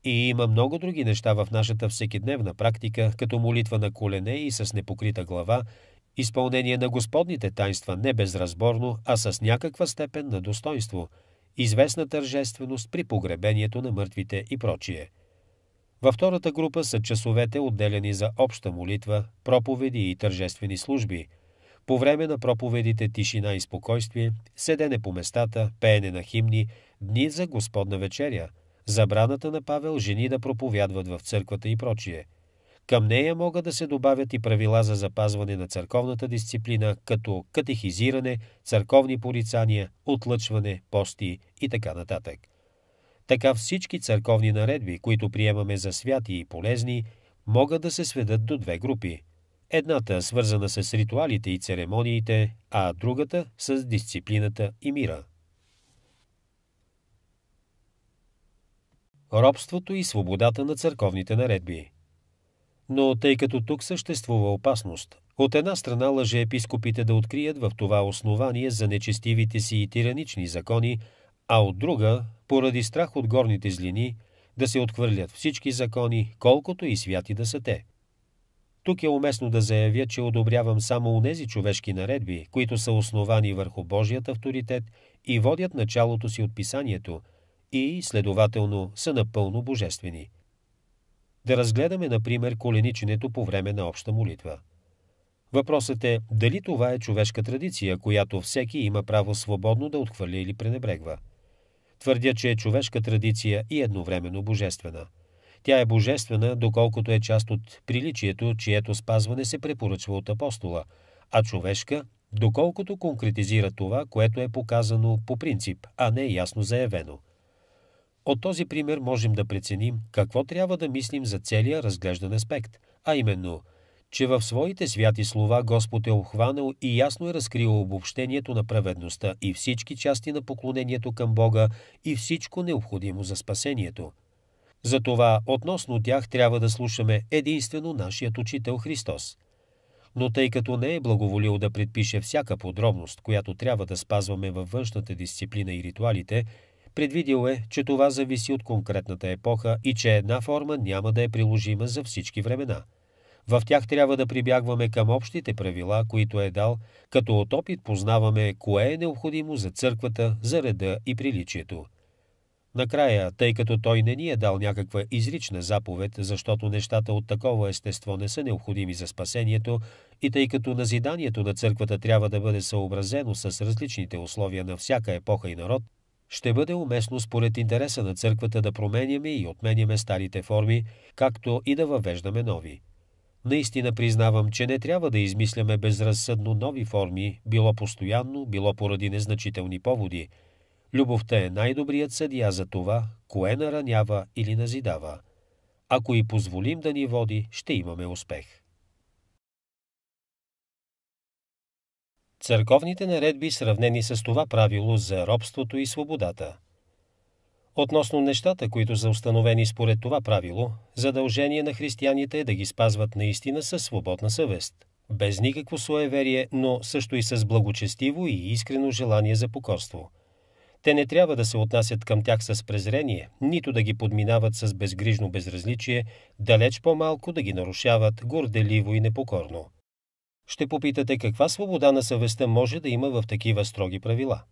и има много други неща в нашата всекидневна практика, като молитва на колене и с непокрита глава, изпълнение на Господните тайнства не безразборно, а с някаква степен на достоинство, известна тържественост при погребението на мъртвите и прочие. Във втората група са часовете, отделени за обща молитва, проповеди и тържествени служби. По време на проповедите тишина и спокойствие, седене по местата, пеене на химни, дни за Господна вечеря – забраната на Павел жени да проповядват в църквата и прочие. Към нея могат да се добавят и правила за запазване на църковната дисциплина, като катехизиране, църковни порицания, отлъчване, пости и така нататък. Така всички църковни наредби, които приемаме за святи и полезни, могат да се сведат до две групи. Едната свързана с ритуалите и церемониите, а другата с дисциплината и мира. робството и свободата на църковните наредби. Но тъй като тук съществува опасност, от една страна лъжеепископите да открият в това основание за нечестивите си и тиранични закони, а от друга, поради страх от горните злини, да се отхвърлят всички закони, колкото и святи да са те. Тук е уместно да заявя, че одобрявам само нези човешки наредби, които са основани върху Божият авторитет и водят началото си от писанието – и, следователно, са напълно божествени. Да разгледаме, например, колениченето по време на обща молитва. Въпросът е дали това е човешка традиция, която всеки има право свободно да отхвърля или пренебрегва. Твърдя, че е човешка традиция и едновременно божествена. Тя е божествена, доколкото е част от приличието, чието спазване се препоръчва от апостола, а човешка, доколкото конкретизира това, което е показано по принцип, а не ясно заявено – от този пример можем да преценим какво трябва да мислим за целия разглеждан аспект, а именно, че в своите святи слова Господ е обхванал и ясно е разкрил обобщението на праведността и всички части на поклонението към Бога и всичко необходимо за спасението. Затова относно тях трябва да слушаме единствено нашият учител Христос – но тъй като не е благоволил да предпише всяка подробност, която трябва да спазваме във външната дисциплина и ритуалите, Предвидил е, че това зависи от конкретната епоха и че една форма няма да е приложима за всички времена. В тях трябва да прибягваме към общите правила, които е дал, като от опит познаваме кое е необходимо за църквата, за реда и приличието. Накрая, тъй като той не ни е дал някаква изрична заповед, защото нещата от такова естество не са необходими за спасението, и тъй като назиданието на църквата трябва да бъде съобразено с различните условия на всяка епоха и народ, ще бъде уместно според интереса на църквата да променяме и отменяме старите форми, както и да въвеждаме нови. Наистина признавам, че не трябва да измисляме безразсъдно нови форми, било постоянно, било поради незначителни поводи. Любовта е най-добрият съдия за това, кое наранява или назидава. Ако и позволим да ни води, ще имаме успех. църковните наредби, сравнени с това правило за робството и свободата. Относно нещата, които са установени според това правило, задължение на християните е да ги спазват наистина със свободна съвест, без никакво суеверие, но също и с благочестиво и искрено желание за покорство. Те не трябва да се отнасят към тях с презрение, нито да ги подминават с безгрижно безразличие, далеч по-малко да ги нарушават горделиво и непокорно. Ще попитате каква свобода на съвестта може да има в такива строги правила.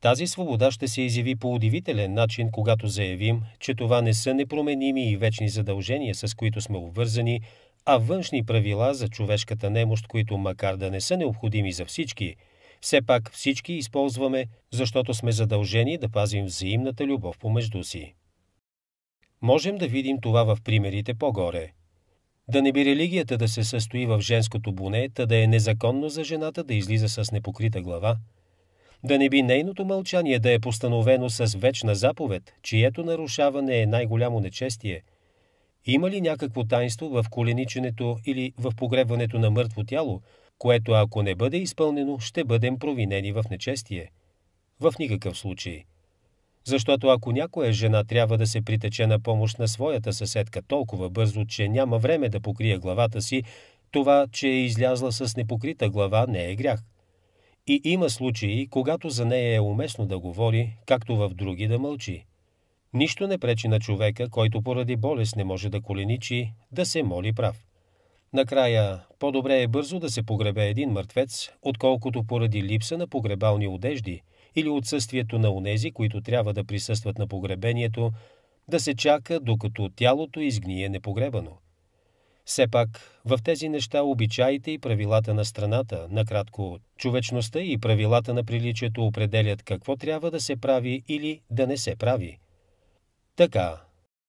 Тази свобода ще се изяви по удивителен начин, когато заявим, че това не са непроменими и вечни задължения, с които сме обвързани, а външни правила за човешката немощ, които макар да не са необходими за всички, все пак всички използваме, защото сме задължени да пазим взаимната любов помежду си. Можем да видим това в примерите по-горе – да не би религията да се състои в женското буне, та да е незаконно за жената да излиза с непокрита глава. Да не би нейното мълчание да е постановено с вечна заповед, чието нарушаване е най-голямо нечестие. Има ли някакво тайнство в колениченето или в погребването на мъртво тяло, което ако не бъде изпълнено, ще бъдем провинени в нечестие? В никакъв случай – защото ако някоя жена трябва да се притече на помощ на своята съседка толкова бързо, че няма време да покрие главата си, това, че е излязла с непокрита глава, не е грях. И има случаи, когато за нея е уместно да говори, както в други да мълчи. Нищо не пречи на човека, който поради болест не може да коленичи, да се моли прав. Накрая, по-добре е бързо да се погребе един мъртвец, отколкото поради липса на погребални одежди – или отсъствието на онези, които трябва да присъстват на погребението, да се чака, докато тялото изгние непогребано. Все пак, в тези неща обичаите и правилата на страната, накратко, човечността и правилата на приличието определят какво трябва да се прави или да не се прави. Така,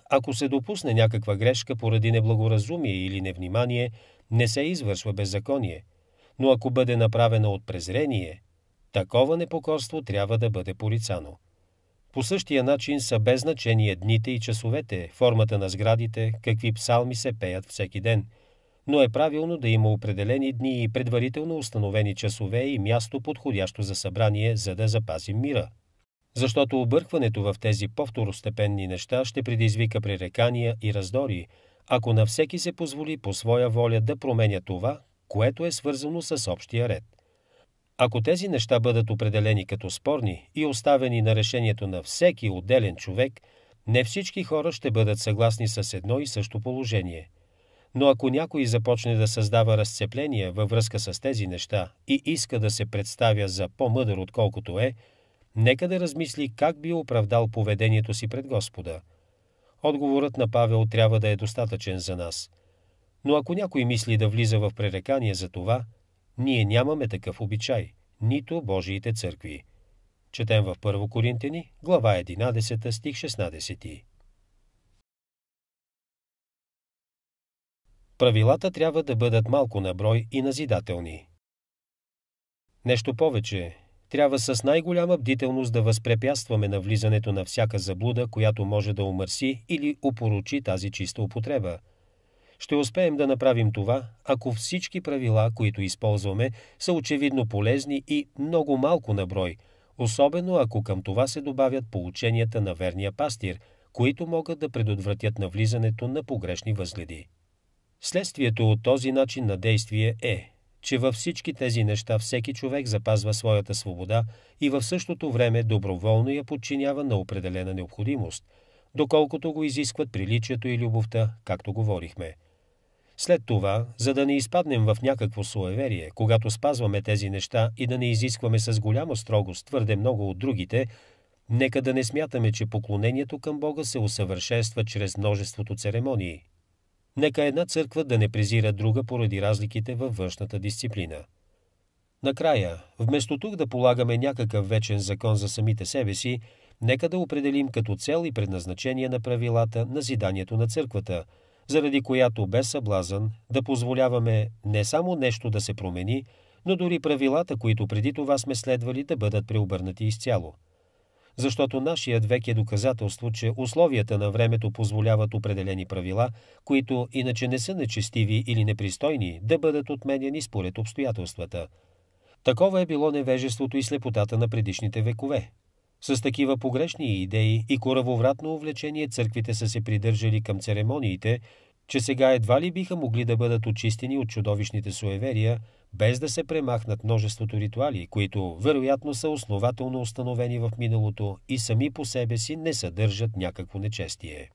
ако се допусне някаква грешка поради неблагоразумие или невнимание, не се извършва беззаконие, но ако бъде направена от презрение, Такова непокорство трябва да бъде порицано. По същия начин са без значение дните и часовете, формата на сградите, какви псалми се пеят всеки ден. Но е правилно да има определени дни и предварително установени часове и място подходящо за събрание, за да запазим мира. Защото объркването в тези повторостепенни неща ще предизвика пререкания и раздори, ако на всеки се позволи по своя воля да променя това, което е свързано с общия ред – ако тези неща бъдат определени като спорни и оставени на решението на всеки отделен човек, не всички хора ще бъдат съгласни с едно и също положение. Но ако някой започне да създава разцепления във връзка с тези неща и иска да се представя за по-мъдър отколкото е, нека да размисли как би оправдал поведението си пред Господа. Отговорът на Павел трябва да е достатъчен за нас. Но ако някой мисли да влиза в пререкание за това, ние нямаме такъв обичай, нито Божиите църкви. Четем в 1 Коринтени, глава 11, стих 16. Правилата трябва да бъдат малко на брой и назидателни. Нещо повече, трябва с най-голяма бдителност да възпрепятстваме навлизането на всяка заблуда, която може да умърси или упоручи тази чиста употреба – ще успеем да направим това, ако всички правила, които използваме, са очевидно полезни и много малко на брой, особено ако към това се добавят полученията на верния пастир, които могат да предотвратят навлизането на погрешни възгледи. Следствието от този начин на действие е, че във всички тези неща всеки човек запазва своята свобода и в същото време доброволно я подчинява на определена необходимост, доколкото го изискват приличието и любовта, както говорихме – след това, за да не изпаднем в някакво суеверие, когато спазваме тези неща и да не изискваме с голяма строгост твърде много от другите, нека да не смятаме, че поклонението към Бога се усъвършенства чрез множеството церемонии. Нека една църква да не презира друга поради разликите във външната дисциплина. Накрая, вместо тук да полагаме някакъв вечен закон за самите себе си, нека да определим като цел и предназначение на правилата на зиданието на църквата – заради която бе съблазън да позволяваме не само нещо да се промени, но дори правилата, които преди това сме следвали да бъдат преобърнати изцяло. Защото нашият век е доказателство, че условията на времето позволяват определени правила, които иначе не са нечестиви или непристойни, да бъдат отменяни според обстоятелствата. Такова е било невежеството и слепотата на предишните векове, с такива погрешни идеи и коравовратно увлечение църквите са се придържали към церемониите, че сега едва ли биха могли да бъдат очистени от чудовищните суеверия, без да се премахнат множеството ритуали, които вероятно са основателно установени в миналото и сами по себе си не съдържат някакво нечестие.